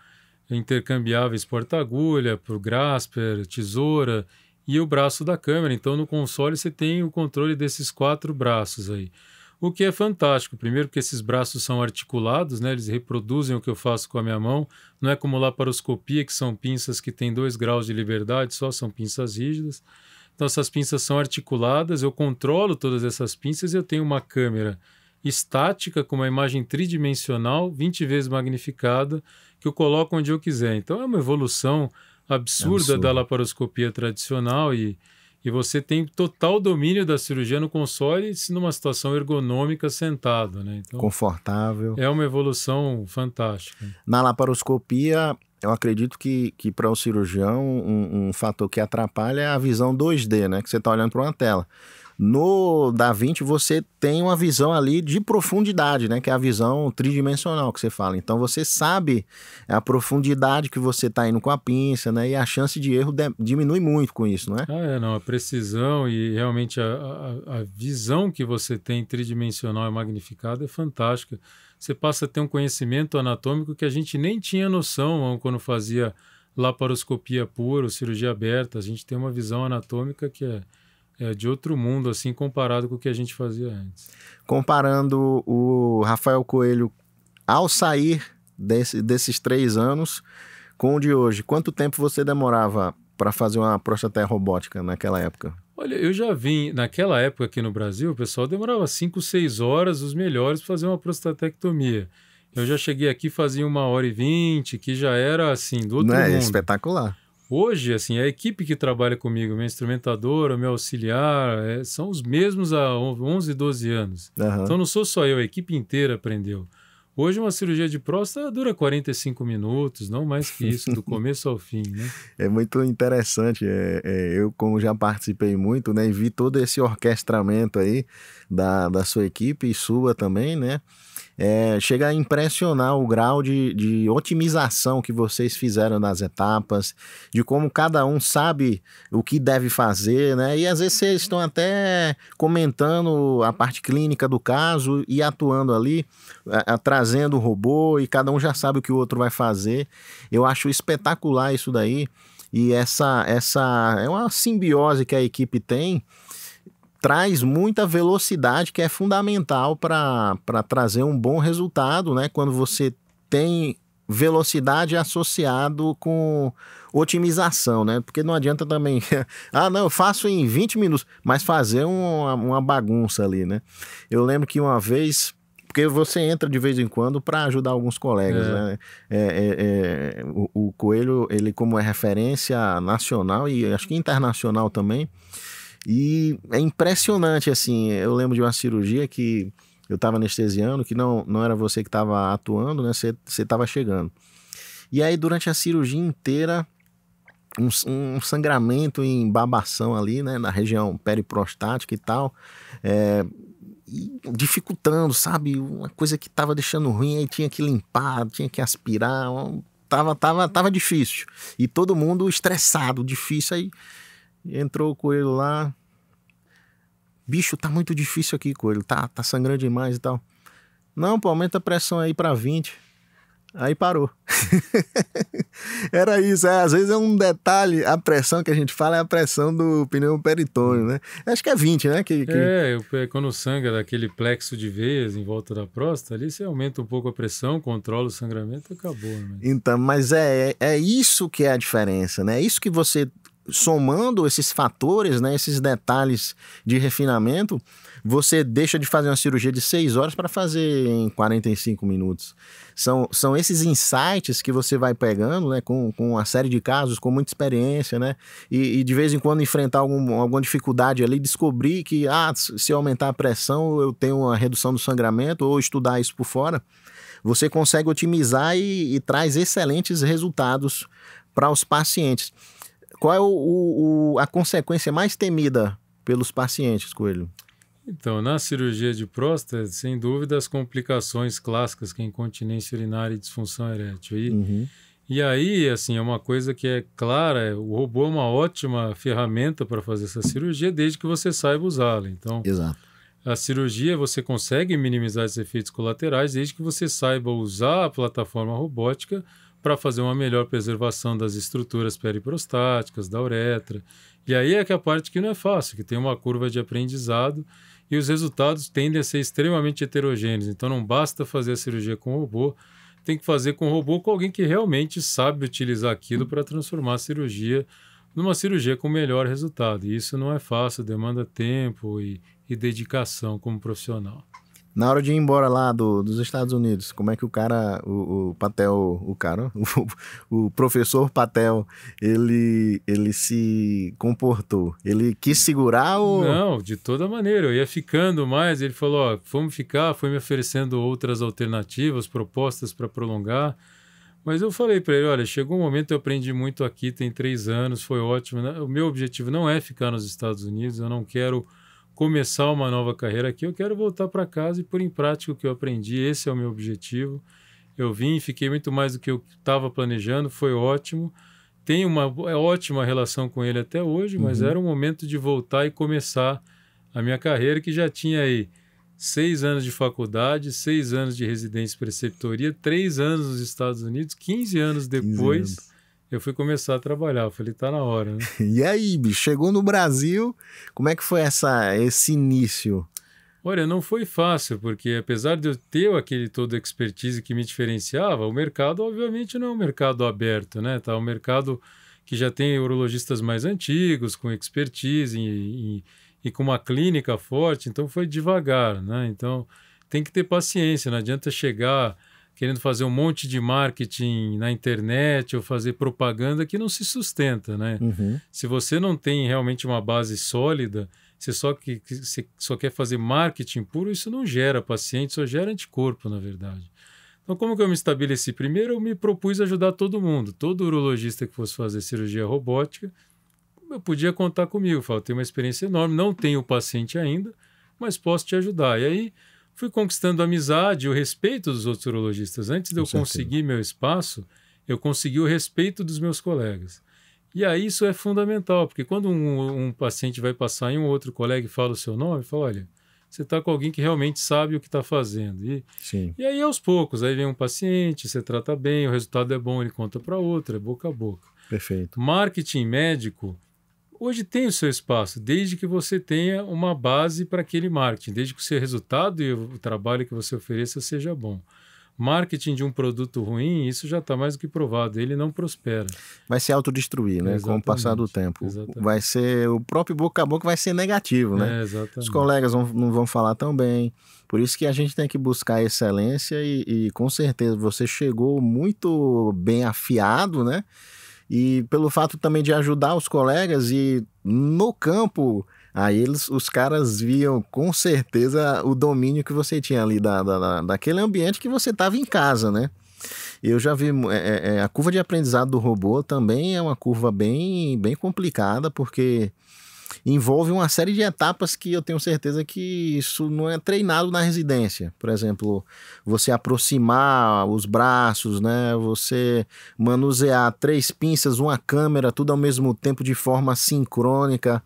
B: intercambiáveis porta-agulha, por grasper, tesoura e o braço da câmera. Então no console você tem o controle desses quatro braços aí o que é fantástico. Primeiro, porque esses braços são articulados, né? eles reproduzem o que eu faço com a minha mão. Não é como laparoscopia, que são pinças que têm dois graus de liberdade, só são pinças rígidas. Então, essas pinças são articuladas, eu controlo todas essas pinças e eu tenho uma câmera estática com uma imagem tridimensional, 20 vezes magnificada, que eu coloco onde eu quiser. Então, é uma evolução absurda, absurda. da laparoscopia tradicional e e você tem total domínio da cirurgia no console se numa situação ergonômica sentado, né? Então,
A: Confortável.
B: É uma evolução fantástica.
A: Na laparoscopia, eu acredito que, que para o cirurgião um, um, fator que atrapalha é a visão 2D, né? Que você está olhando para uma tela. No Da Vinci você tem uma visão ali de profundidade, né? Que é a visão tridimensional que você fala. Então você sabe a profundidade que você está indo com a pinça, né? E a chance de erro de, diminui muito com isso, não é? Ah, é, não.
B: A precisão e realmente a, a, a visão que você tem tridimensional e magnificada é fantástica. Você passa a ter um conhecimento anatômico que a gente nem tinha noção quando fazia laparoscopia pura, cirurgia aberta. A gente tem uma visão anatômica que é é, de outro mundo, assim, comparado com o que a gente fazia antes.
A: Comparando o Rafael Coelho ao sair desse, desses três anos com o de hoje, quanto tempo você demorava para fazer uma prostateia robótica naquela
B: época? Olha, eu já vim, naquela época aqui no Brasil, o pessoal demorava 5, 6 horas, os melhores, para fazer uma prostatectomia. Eu já cheguei aqui fazia uma hora e vinte, que já era assim, do outro Não é, mundo. Espetacular. Hoje, assim, a equipe que trabalha comigo, minha instrumentadora, meu auxiliar, é, são os mesmos há 11, 12 anos. Uhum. Então não sou só eu, a equipe inteira aprendeu. Hoje uma cirurgia de próstata dura 45 minutos, não mais que isso, do [laughs] começo ao fim, né?
A: É muito interessante. É, é, eu, como já participei muito, né, vi todo esse orquestramento aí da, da sua equipe e sua também, né? é, chega a impressionar o grau de, de otimização que vocês fizeram nas etapas, de como cada um sabe o que deve fazer, né? E às vezes vocês estão até comentando a parte clínica do caso e atuando ali, a, a, trazendo o robô e cada um já sabe o que o outro vai fazer. Eu acho espetacular isso daí e essa essa é uma simbiose que a equipe tem traz muita velocidade que é fundamental para trazer um bom resultado, né? Quando você tem velocidade associado com otimização, né? Porque não adianta também, [laughs] ah, não, eu faço em 20 minutos, mas fazer uma, uma bagunça ali, né? Eu lembro que uma vez porque você entra de vez em quando para ajudar alguns colegas, é. né? É, é, é, o, o Coelho, ele como é referência nacional e acho que internacional também, e é impressionante, assim. Eu lembro de uma cirurgia que eu estava anestesiando, que não, não era você que estava atuando, né? Você estava chegando. E aí, durante a cirurgia inteira, um, um, sangramento em babação ali, né? Na região periprostática e tal. É, dificultando, sabe? Uma coisa que estava deixando ruim, aí tinha que limpar, tinha que aspirar. Tava, tava, tava difícil. E todo mundo estressado, difícil. Aí entrou o coelho lá. Bicho, tá muito difícil aqui, coelho. Tá, tá sangrando demais e tal. Não, pô, aumenta a pressão aí para 20. Aí parou. [laughs] Era isso. É, às vezes é um detalhe. A pressão que a gente fala é a pressão do pneu peritônio, né? Acho que é 20, né? Que, que...
B: É, quando sangra daquele plexo de veias em volta da próstata, ali você aumenta um pouco a pressão, controla o sangramento e acabou. Né?
A: Então, mas é, é, é isso que é a diferença, né? É isso que você somando esses fatores, né, esses detalhes de refinamento, você deixa de fazer uma cirurgia de 6 horas para fazer em 45 minutos. São, são esses insights que você vai pegando, né, com, com uma série de casos, com muita experiência, né, e, e de vez em quando enfrentar algum, alguma dificuldade ali, descobrir que, ah, se eu aumentar a pressão, eu tenho uma redução do sangramento, ou estudar isso por fora. Você consegue otimizar e, e traz excelentes resultados para os pacientes. Qual é o, o, a consequência mais temida pelos pacientes, Coelho?
B: Então, na cirurgia de próstata, sem dúvida, as complicações clássicas que é incontinência urinária e disfunção erétil. E, uhum. e aí, assim, é uma coisa que é clara, o robô é uma ótima ferramenta para fazer essa cirurgia, desde que você saiba usá-la. Então, Exato. a cirurgia, você consegue minimizar esses efeitos colaterais, desde que você saiba usar a plataforma robótica para fazer uma melhor preservação das estruturas periprostáticas, da uretra. E aí é que a parte que não é fácil, que tem uma curva de aprendizado e os resultados tendem a ser extremamente heterogêneos. Então não basta fazer a cirurgia com robô, tem que fazer com robô com alguém que realmente sabe utilizar aquilo para transformar a cirurgia numa cirurgia com melhor resultado. E isso não é fácil, demanda tempo e, e dedicação como profissional.
A: Na hora de ir embora lá do, dos Estados Unidos, como é que o cara, o, o Patel, o cara, [laughs] o, o, professor Patel, ele, ele se comportou? Ele quis segurar ou... Não,
B: de toda maneira. Eu ia ficando mais. Ele falou, ó, vamos ficar. Foi me oferecendo outras alternativas, propostas para prolongar. Mas eu falei para ele, olha, chegou um momento, eu aprendi muito aqui, tem três anos, foi ótimo. Né? O meu objetivo não é ficar nos Estados Unidos, eu não quero começar uma nova carreira aqui, eu quero voltar para casa e pôr em prática o que eu aprendi. Esse é o meu objetivo. Eu vim, fiquei muito mais do que eu estava planejando, foi ótimo. Tenho uma é ótima relação com ele até hoje, mas uhum. era o momento de voltar e começar a minha carreira, que já tinha aí seis anos de faculdade, seis anos de residência e preceptoria, três anos nos Estados Unidos, 15 anos depois. 15 anos eu fui começar a trabalhar. Eu falei, tá na hora, né?
A: [laughs] e aí, bicho, chegou no Brasil, como é que foi essa, esse início?
B: Olha, não foi fácil, porque apesar de eu ter aquele todo expertise que me diferenciava, o mercado obviamente não é um mercado aberto, né? Tá um mercado que já tem urologistas mais antigos, com expertise e, e, e com uma clínica forte, então foi devagar, né? Então tem que ter paciência, não adianta chegar querendo fazer um monte de marketing na internet ou fazer propaganda que não se sustenta, né? Uhum. Se você não tem realmente uma base sólida, você só, que, você só quer fazer marketing puro, isso não gera paciente, só gera anticorpo, na verdade. Então, como que eu me estabeleci? Primeiro, eu me propus ajudar todo mundo. Todo urologista que fosse fazer cirurgia robótica, eu podia contar comigo. Eu falo, tenho uma experiência enorme, não tenho paciente ainda, mas posso te ajudar. E aí, fui conquistando a amizade e o respeito dos outros urologistas. Antes de eu conseguir meu espaço, eu consegui o respeito dos meus colegas. E aí isso é fundamental, porque quando um, um paciente vai passar em um outro colega e fala o seu nome, fala, olha, você está com alguém que realmente sabe o que está fazendo. E, Sim. e aí, aos poucos, aí vem um paciente, você trata bem, o resultado é bom, ele conta para outro, é boca a boca. Perfeito. Marketing médico hoje tem o seu espaço, desde que você tenha uma base para aquele marketing, desde que o seu resultado e o trabalho que você ofereça seja bom. Marketing de um produto ruim, isso já está mais do que provado, ele não prospera.
A: Vai se autodestruir, né? Exatamente. Com o passar do tempo. Exatamente. Vai ser o próprio boca a boca vai ser negativo, né? É, Os colegas não, não vão falar tão bem. Por isso que a gente tem que buscar excelência e, e com certeza você chegou muito bem afiado, né? e pelo fato também de ajudar os colegas e no campo, aí eles, os caras viam com certeza o domínio que você tinha ali da, da, daquele ambiente que você estava em casa, né? Eu já vi é, é, é, a curva de aprendizado do robô também é uma curva bem, bem complicada, porque envolve uma série de etapas que eu tenho certeza que isso não é treinado na residência. Por exemplo, você aproximar os braços, né? Você manusear três pinças, uma câmera, tudo ao mesmo tempo de forma sincrônica.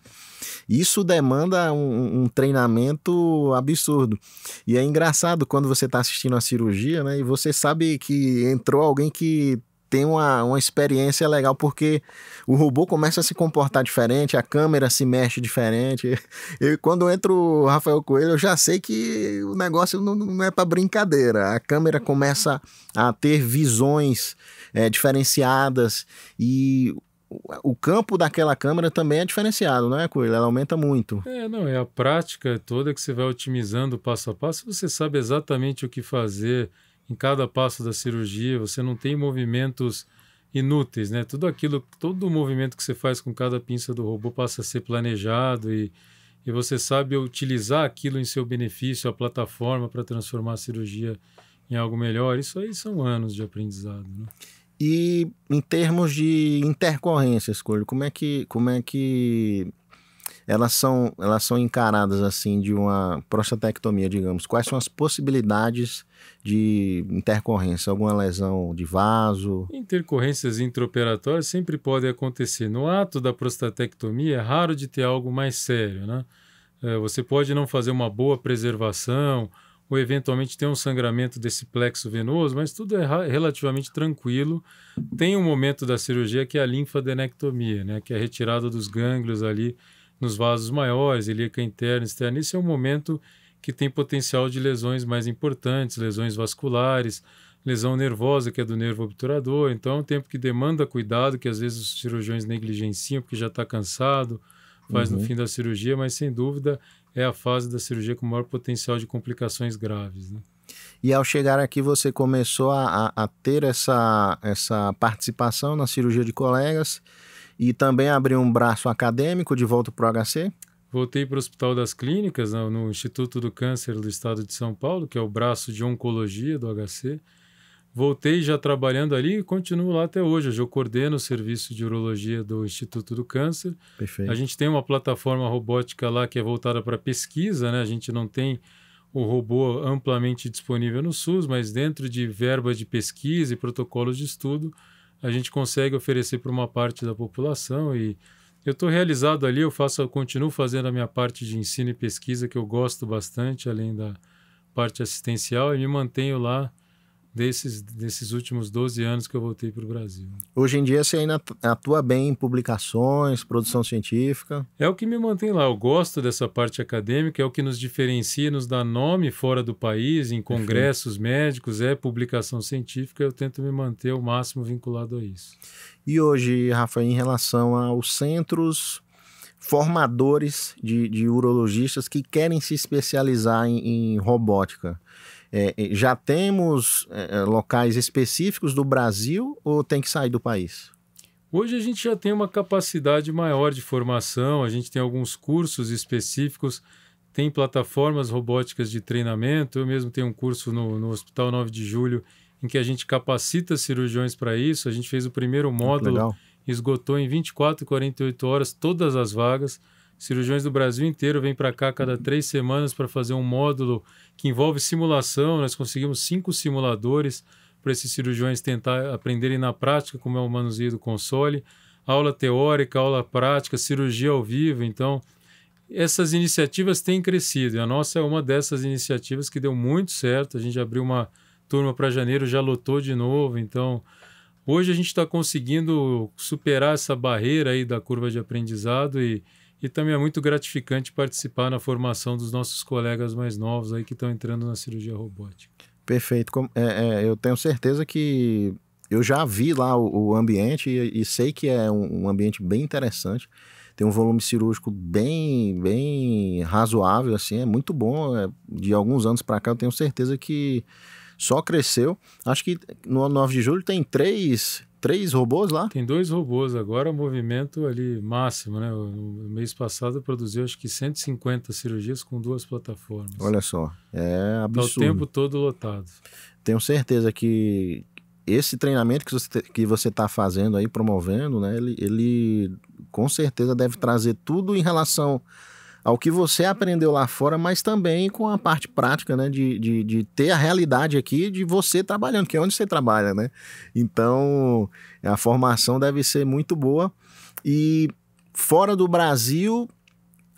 A: Isso demanda um, um, treinamento absurdo. E é engraçado quando você está assistindo a cirurgia, né? E você sabe que entrou alguém que tem uma, uma experiência legal, porque o robô começa a se comportar diferente, a câmera se mexe diferente. [laughs] e quando entra o Rafael Coelho, eu já sei que o negócio não, não é para brincadeira. A câmera começa a ter visões é, diferenciadas e o campo daquela câmera também é diferenciado, não é, Coelho? Ela aumenta muito.
B: É, não, é a prática toda que você vai otimizando passo a passo, você sabe exatamente o que fazer em cada passo da cirurgia, você não tem movimentos inúteis, né? Tudo aquilo, todo o movimento que você faz com cada pinça do robô passa a ser planejado e, e você sabe utilizar aquilo em seu benefício, a plataforma para transformar a cirurgia em algo melhor. Isso aí são anos de aprendizado, né? E em
A: termos de intercorrência, escolho. como é que como é que elas são, elas são encaradas assim de uma prostatectomia, digamos? Quais são as possibilidades de intercorrência? Alguma lesão de vaso?
B: Intercorrências intraoperatórias sempre podem acontecer. No ato da prostatectomia é raro de ter algo mais sério, né? É, você pode não fazer uma boa preservação ou eventualmente ter um sangramento desse plexo venoso, mas tudo é relativamente tranquilo. Tem um momento da cirurgia que é a linfadenectomia, né, que é a retirada dos gânglios ali nos vasos maiores, ilíaca interna, externa. Esse é um momento que tem potencial de lesões mais importantes, lesões vasculares, lesão nervosa, que é do nervo obturador. Então, é um tempo que demanda cuidado, que às vezes os cirurgiões negligenciam porque já está cansado, faz uhum. no fim da cirurgia, mas sem dúvida é a fase da cirurgia com maior potencial de complicações graves. Né?
A: E ao chegar aqui, você começou a, a, a ter essa, essa participação na cirurgia de colegas e também abriu um braço acadêmico de volta para o HC?
B: Voltei para o Hospital das Clínicas, né, no Instituto do Câncer do Estado de São Paulo, que é o braço de oncologia do HC. Voltei já trabalhando ali e continuo lá até hoje. Hoje eu coordeno o serviço de urologia do Instituto do Câncer. Perfeito. A gente tem uma plataforma robótica lá que é voltada para pesquisa, né? A gente não tem o robô amplamente disponível no SUS, mas dentro de verbas de pesquisa e protocolos de estudo, a gente consegue oferecer para uma parte da população e eu estou realizado ali, eu faço, eu continuo fazendo a minha parte de ensino e pesquisa que eu gosto bastante, além da parte assistencial, e me mantenho lá desses, desses últimos 12 anos que eu voltei para o Brasil.
A: Hoje em dia você ainda atua bem em publicações, produção científica?
B: É o que me mantém lá. Eu gosto dessa parte acadêmica, é o que nos diferencia, nos dá nome fora do país, em congressos Enfim. médicos, é publicação científica. Eu tento me manter o máximo vinculado a isso.
A: E hoje, Rafa, em relação aos centros formadores de, de urologistas que querem se especializar em, em robótica. É, já temos é, é, locais específicos do Brasil ou tem que sair do
B: país? Hoje a gente já tem uma capacidade maior de formação, a gente tem alguns cursos específicos, tem plataformas robóticas de treinamento. Eu mesmo tenho um curso no, no Hospital 9 de Julho em que a gente capacita cirurgiões para isso. A gente fez o primeiro ah, módulo, esgotou em 24, 48 horas todas as vagas. Cirurgiões do Brasil inteiro vêm para cá cada três semanas para fazer um módulo que envolve simulação. Nós conseguimos cinco simuladores para esses cirurgiões tentar aprenderem na prática como é o manuseio do console, aula teórica, aula prática, cirurgia ao vivo. Então, essas iniciativas têm crescido. E a nossa é uma dessas iniciativas que deu muito certo. A gente abriu uma turma para janeiro, já lotou de novo. Então, hoje a gente está conseguindo superar essa barreira aí da curva de aprendizado e e também é muito gratificante participar na formação dos nossos colegas mais novos aí que estão entrando na cirurgia robótica.
A: Perfeito. É, é, eu tenho certeza que eu já vi lá o, o ambiente e, e, sei que é um, um, ambiente bem interessante. Tem um volume cirúrgico bem, bem razoável, assim, é muito bom. É, de alguns anos para cá, eu tenho certeza que só cresceu. Acho que no 9 de julho tem três três robôs
B: lá? Tem dois robôs agora, movimento ali máximo, né? No mês passado produziu acho que 150 cirurgias com duas plataformas. Olha só,
A: é absurdo. Tá o tempo
B: todo lotado.
A: Tenho certeza que esse treinamento que você que você está fazendo aí, promovendo, né? Ele, ele com certeza deve trazer tudo em relação ao que você aprendeu lá fora, mas também com a parte prática, né? De, de, de, ter a realidade aqui de você trabalhando, que é onde você trabalha, né? Então, a formação deve ser muito boa. E fora do Brasil,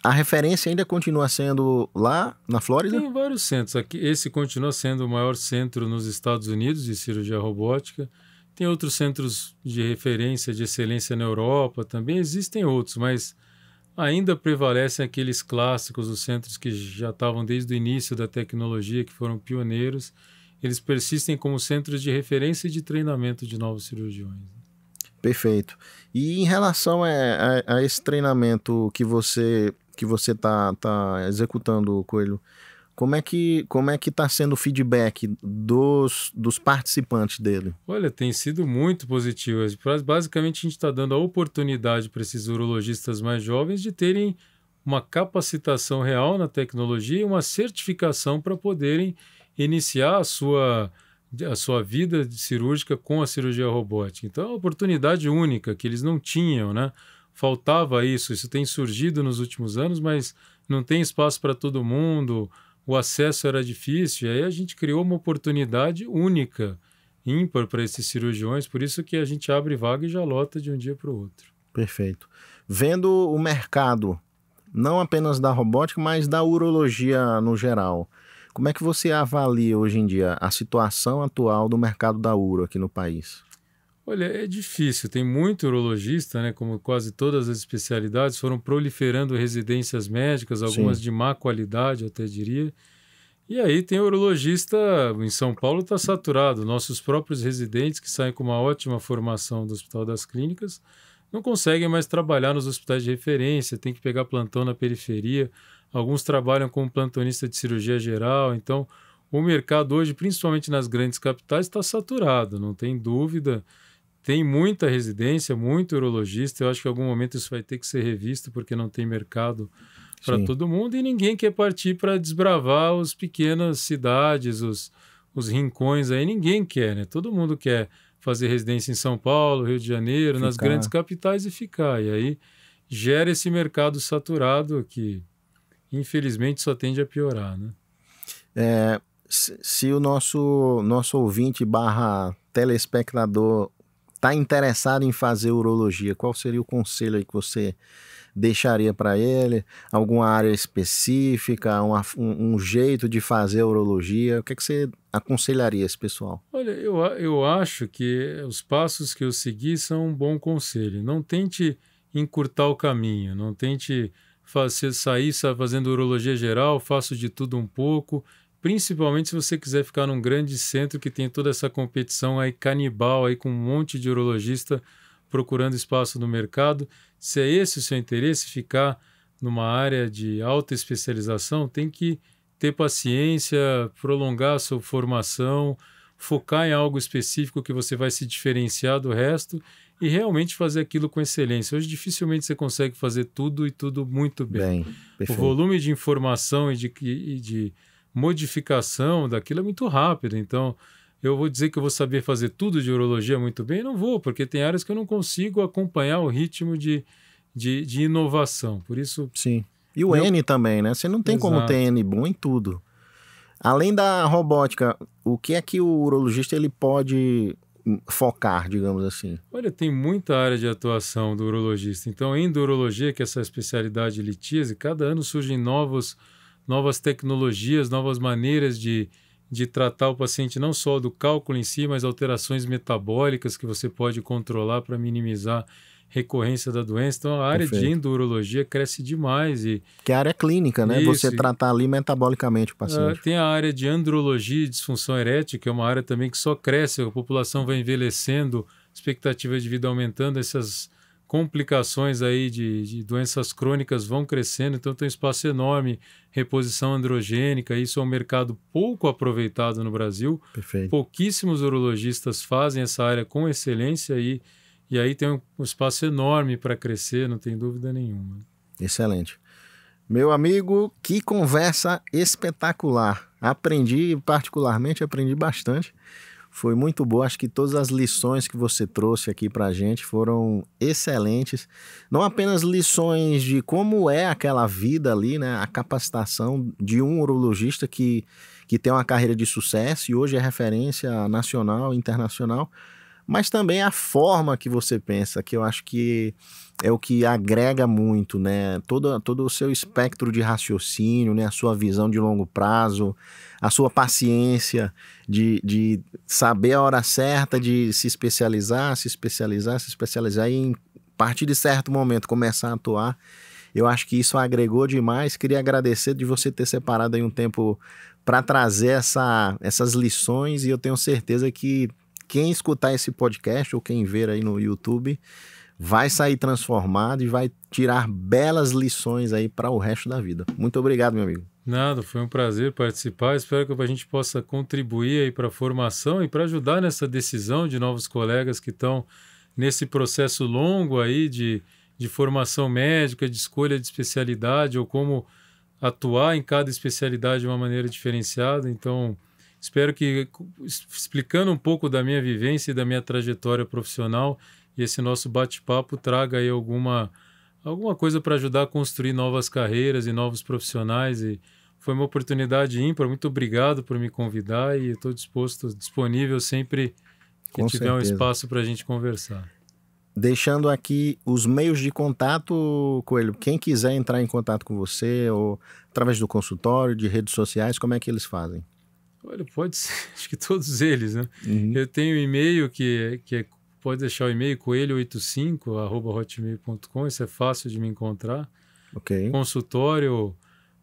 A: a referência ainda continua sendo lá na Flórida? Tem
B: vários centros. Aqui, esse continua sendo o maior centro nos Estados Unidos de cirurgia robótica. Tem outros centros de referência, de excelência na Europa também. Existem outros, mas ainda prevalecem aqueles clássicos, os centros que já estavam desde o início da tecnologia, que foram pioneiros, eles persistem como centros de referência e de treinamento de novos cirurgiões.
A: Perfeito. E em relação a, a, a esse treinamento que você que você está tá executando, Coelho, como é que como é que está sendo o feedback dos, dos participantes dele?
B: Olha, tem sido muito positivo. Basicamente, a gente está dando a oportunidade para esses urologistas mais jovens de terem uma capacitação real na tecnologia e uma certificação para poderem iniciar a sua, a sua vida cirúrgica com a cirurgia robótica. Então, é uma oportunidade única que eles não tinham, né? Faltava isso, isso tem surgido nos últimos anos, mas não tem espaço para todo mundo o acesso era difícil, e aí a gente criou uma oportunidade única, ímpar para esses cirurgiões, por isso que a gente abre vaga e já lota de um dia para o outro.
A: Perfeito. Vendo o mercado, não apenas da robótica, mas da urologia no geral, como é que você avalia hoje em dia a situação atual do mercado da uro aqui no país?
B: Olha, é difícil. Tem muito urologista, né? Como quase todas as especialidades, foram proliferando residências médicas, algumas Sim. de má qualidade, até diria. E aí tem urologista em São Paulo está saturado. Nossos próprios residentes que saem com uma ótima formação do Hospital das Clínicas não conseguem mais trabalhar nos hospitais de referência, tem que pegar plantão na periferia. Alguns trabalham como plantonista de cirurgia geral, então o mercado hoje, principalmente nas grandes capitais, está saturado, não tem dúvida tem muita residência, muito urologista. Eu acho que em algum momento isso vai ter que ser revisto, porque não tem mercado para todo mundo e ninguém quer partir para desbravar as pequenas cidades, os, os rincões aí. Ninguém quer, né? Todo mundo quer fazer residência em São Paulo, Rio de Janeiro, ficar. nas grandes capitais e ficar. E aí gera esse mercado saturado que, infelizmente, só tende a piorar, né?
A: É, se o nosso, nosso ouvinte barra telespectador está interessado em fazer urologia, qual seria o conselho aí que você deixaria para ele? Alguma área específica, uma, um, um, jeito de fazer urologia? O que, é que você aconselharia esse pessoal?
B: Olha, eu, eu acho que os passos que eu segui são um bom conselho. Não tente encurtar o caminho, não tente fazer, sair fazendo urologia geral, faço de tudo um pouco principalmente se você quiser ficar num grande centro que tem toda essa competição aí canibal aí com um monte de urologista procurando espaço no mercado. Se é esse o seu interesse, ficar numa área de alta especialização, tem que ter paciência, prolongar a sua formação, focar em algo específico que você vai se diferenciar do resto e realmente fazer aquilo com excelência. Hoje dificilmente você consegue fazer tudo e tudo muito bem. bem o volume de informação e de, e de modificação daquilo é muito rápida. Então, eu vou dizer que eu vou saber fazer tudo de urologia muito bem? Não vou, porque tem áreas que eu não consigo acompanhar o ritmo de, de, de inovação. Por isso. Sim.
A: E o eu... N também, né? Você não tem Exato. como ter N bom em tudo. Além da robótica, o que é que o urologista ele pode focar, digamos assim?
B: Olha, tem muita área de atuação do urologista. Então, em urologia, que é essa especialidade litíase, cada ano surgem novos novas tecnologias, novas maneiras de, de tratar o paciente, não só do cálculo em si, mas alterações metabólicas que você pode controlar para minimizar recorrência da doença. Então, a área Perfeito. de endurologia cresce demais. E,
A: que é a área clínica, né? Isso. Você tratar ali metabolicamente o ah, paciente.
B: tem a área de andrologia e disfunção erétil, que é uma área também que só cresce, a população vai envelhecendo, expectativa de vida aumentando, essas complicações aí de, de, doenças crônicas vão crescendo, então tem um espaço enorme, reposição androgênica, isso é um mercado pouco aproveitado no Brasil. Perfeito. Pouquíssimos urologistas fazem essa área com excelência e, e aí tem um, um espaço enorme para crescer, não tem dúvida nenhuma. Excelente. Meu amigo, que conversa
A: espetacular. Aprendi, particularmente aprendi bastante. Foi muito boa. Acho que todas as lições que você trouxe aqui para a gente foram excelentes. Não apenas lições de como é aquela vida ali, né? A capacitação de um urologista que, que tem uma carreira de sucesso e hoje é referência nacional, internacional mas também a forma que você pensa, que eu acho que é o que agrega muito, né? Todo, todo o seu espectro de raciocínio, né? A sua visão de longo prazo, a sua paciência de, de saber a hora certa de se especializar, se especializar, se especializar e em partir de certo momento começar a atuar. Eu acho que isso agregou demais. Queria agradecer de você ter separado aí um tempo para trazer essa, essas lições e eu tenho certeza que quem escutar esse podcast ou quem ver aí no YouTube vai sair transformado e vai tirar belas lições aí para o resto da vida. Muito obrigado, meu amigo.
B: Nada, foi um prazer participar. Espero que a gente possa contribuir aí para a formação e para ajudar nessa decisão de novos colegas que estão nesse processo longo aí de, de formação médica, de escolha de especialidade ou como atuar em cada especialidade de uma maneira diferenciada. Então, Espero que, explicando um pouco da minha vivência e da minha trajetória profissional, esse nosso bate-papo traga aí alguma, alguma coisa para ajudar a construir novas carreiras e novos profissionais. E foi uma oportunidade ímpar. Muito obrigado por me convidar e estou disposto, disponível sempre que Com tiver certeza. um espaço para a gente conversar.
A: Deixando aqui os meios de contato, Coelho. Quem quiser entrar em contato com você, ou através do consultório, de redes sociais, como é que eles fazem?
B: Olha, pode ser, [laughs] acho que todos eles, né? Uhum. Eu tenho um e-mail que, que é, pode deixar o e-mail coelho85@hotmail.com, isso é fácil de me encontrar. OK. Consultório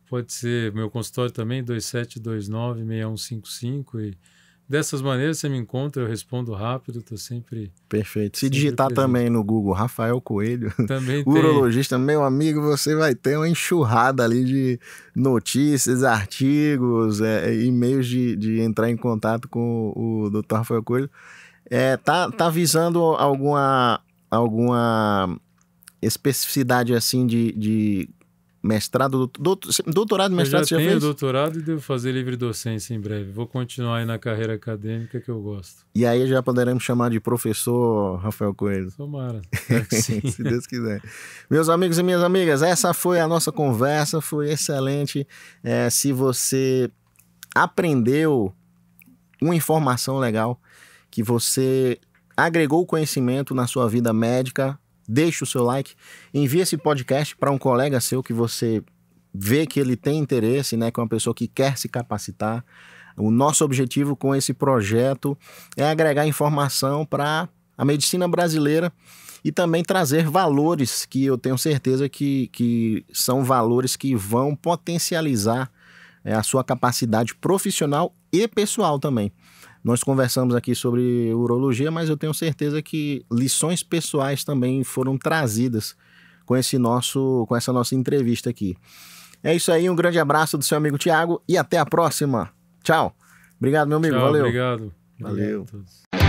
B: pode ser meu consultório também 27296155 e Dessas maneiras você me encontra, eu respondo rápido, estou sempre.
A: Perfeito. Se sempre digitar presente. também no Google Rafael Coelho, também [laughs] urologista, tem. meu amigo, você vai ter uma enxurrada ali de notícias, artigos, é, é e-mails de, de entrar em contato com o Dr. Rafael Coelho. É, tá, tá visando alguma, alguma especificidade assim de, de mestrado, doutorado, mestrado, eu já, já tenho fez?
B: doutorado e devo fazer livre docência em breve. Vou continuar aí na carreira acadêmica que eu gosto.
A: E aí já poderemos chamar de professor Rafael Coelho.
B: Tomara. [laughs] sim. Se Deus
A: quiser. Meus amigos e minhas amigas, essa foi a nossa conversa, foi excelente. É, se você aprendeu uma informação legal, que você agregou conhecimento na sua vida médica, deixe o seu like, envie esse podcast para um colega seu que você vê que ele tem interesse, né, que é uma pessoa que quer se capacitar. O nosso objetivo com esse projeto é agregar informação para a medicina brasileira e também trazer valores que eu tenho certeza que, que são valores que vão potencializar é, a sua capacidade profissional e pessoal também. Nós conversamos aqui sobre urologia, mas eu tenho certeza que lições pessoais também foram trazidas com esse nosso com essa nossa entrevista aqui. É isso aí, um grande abraço do seu amigo Tiago e até a próxima. Tchau. Obrigado, meu amigo. Tchau, Valeu.
B: Obrigado. Valeu. Obrigado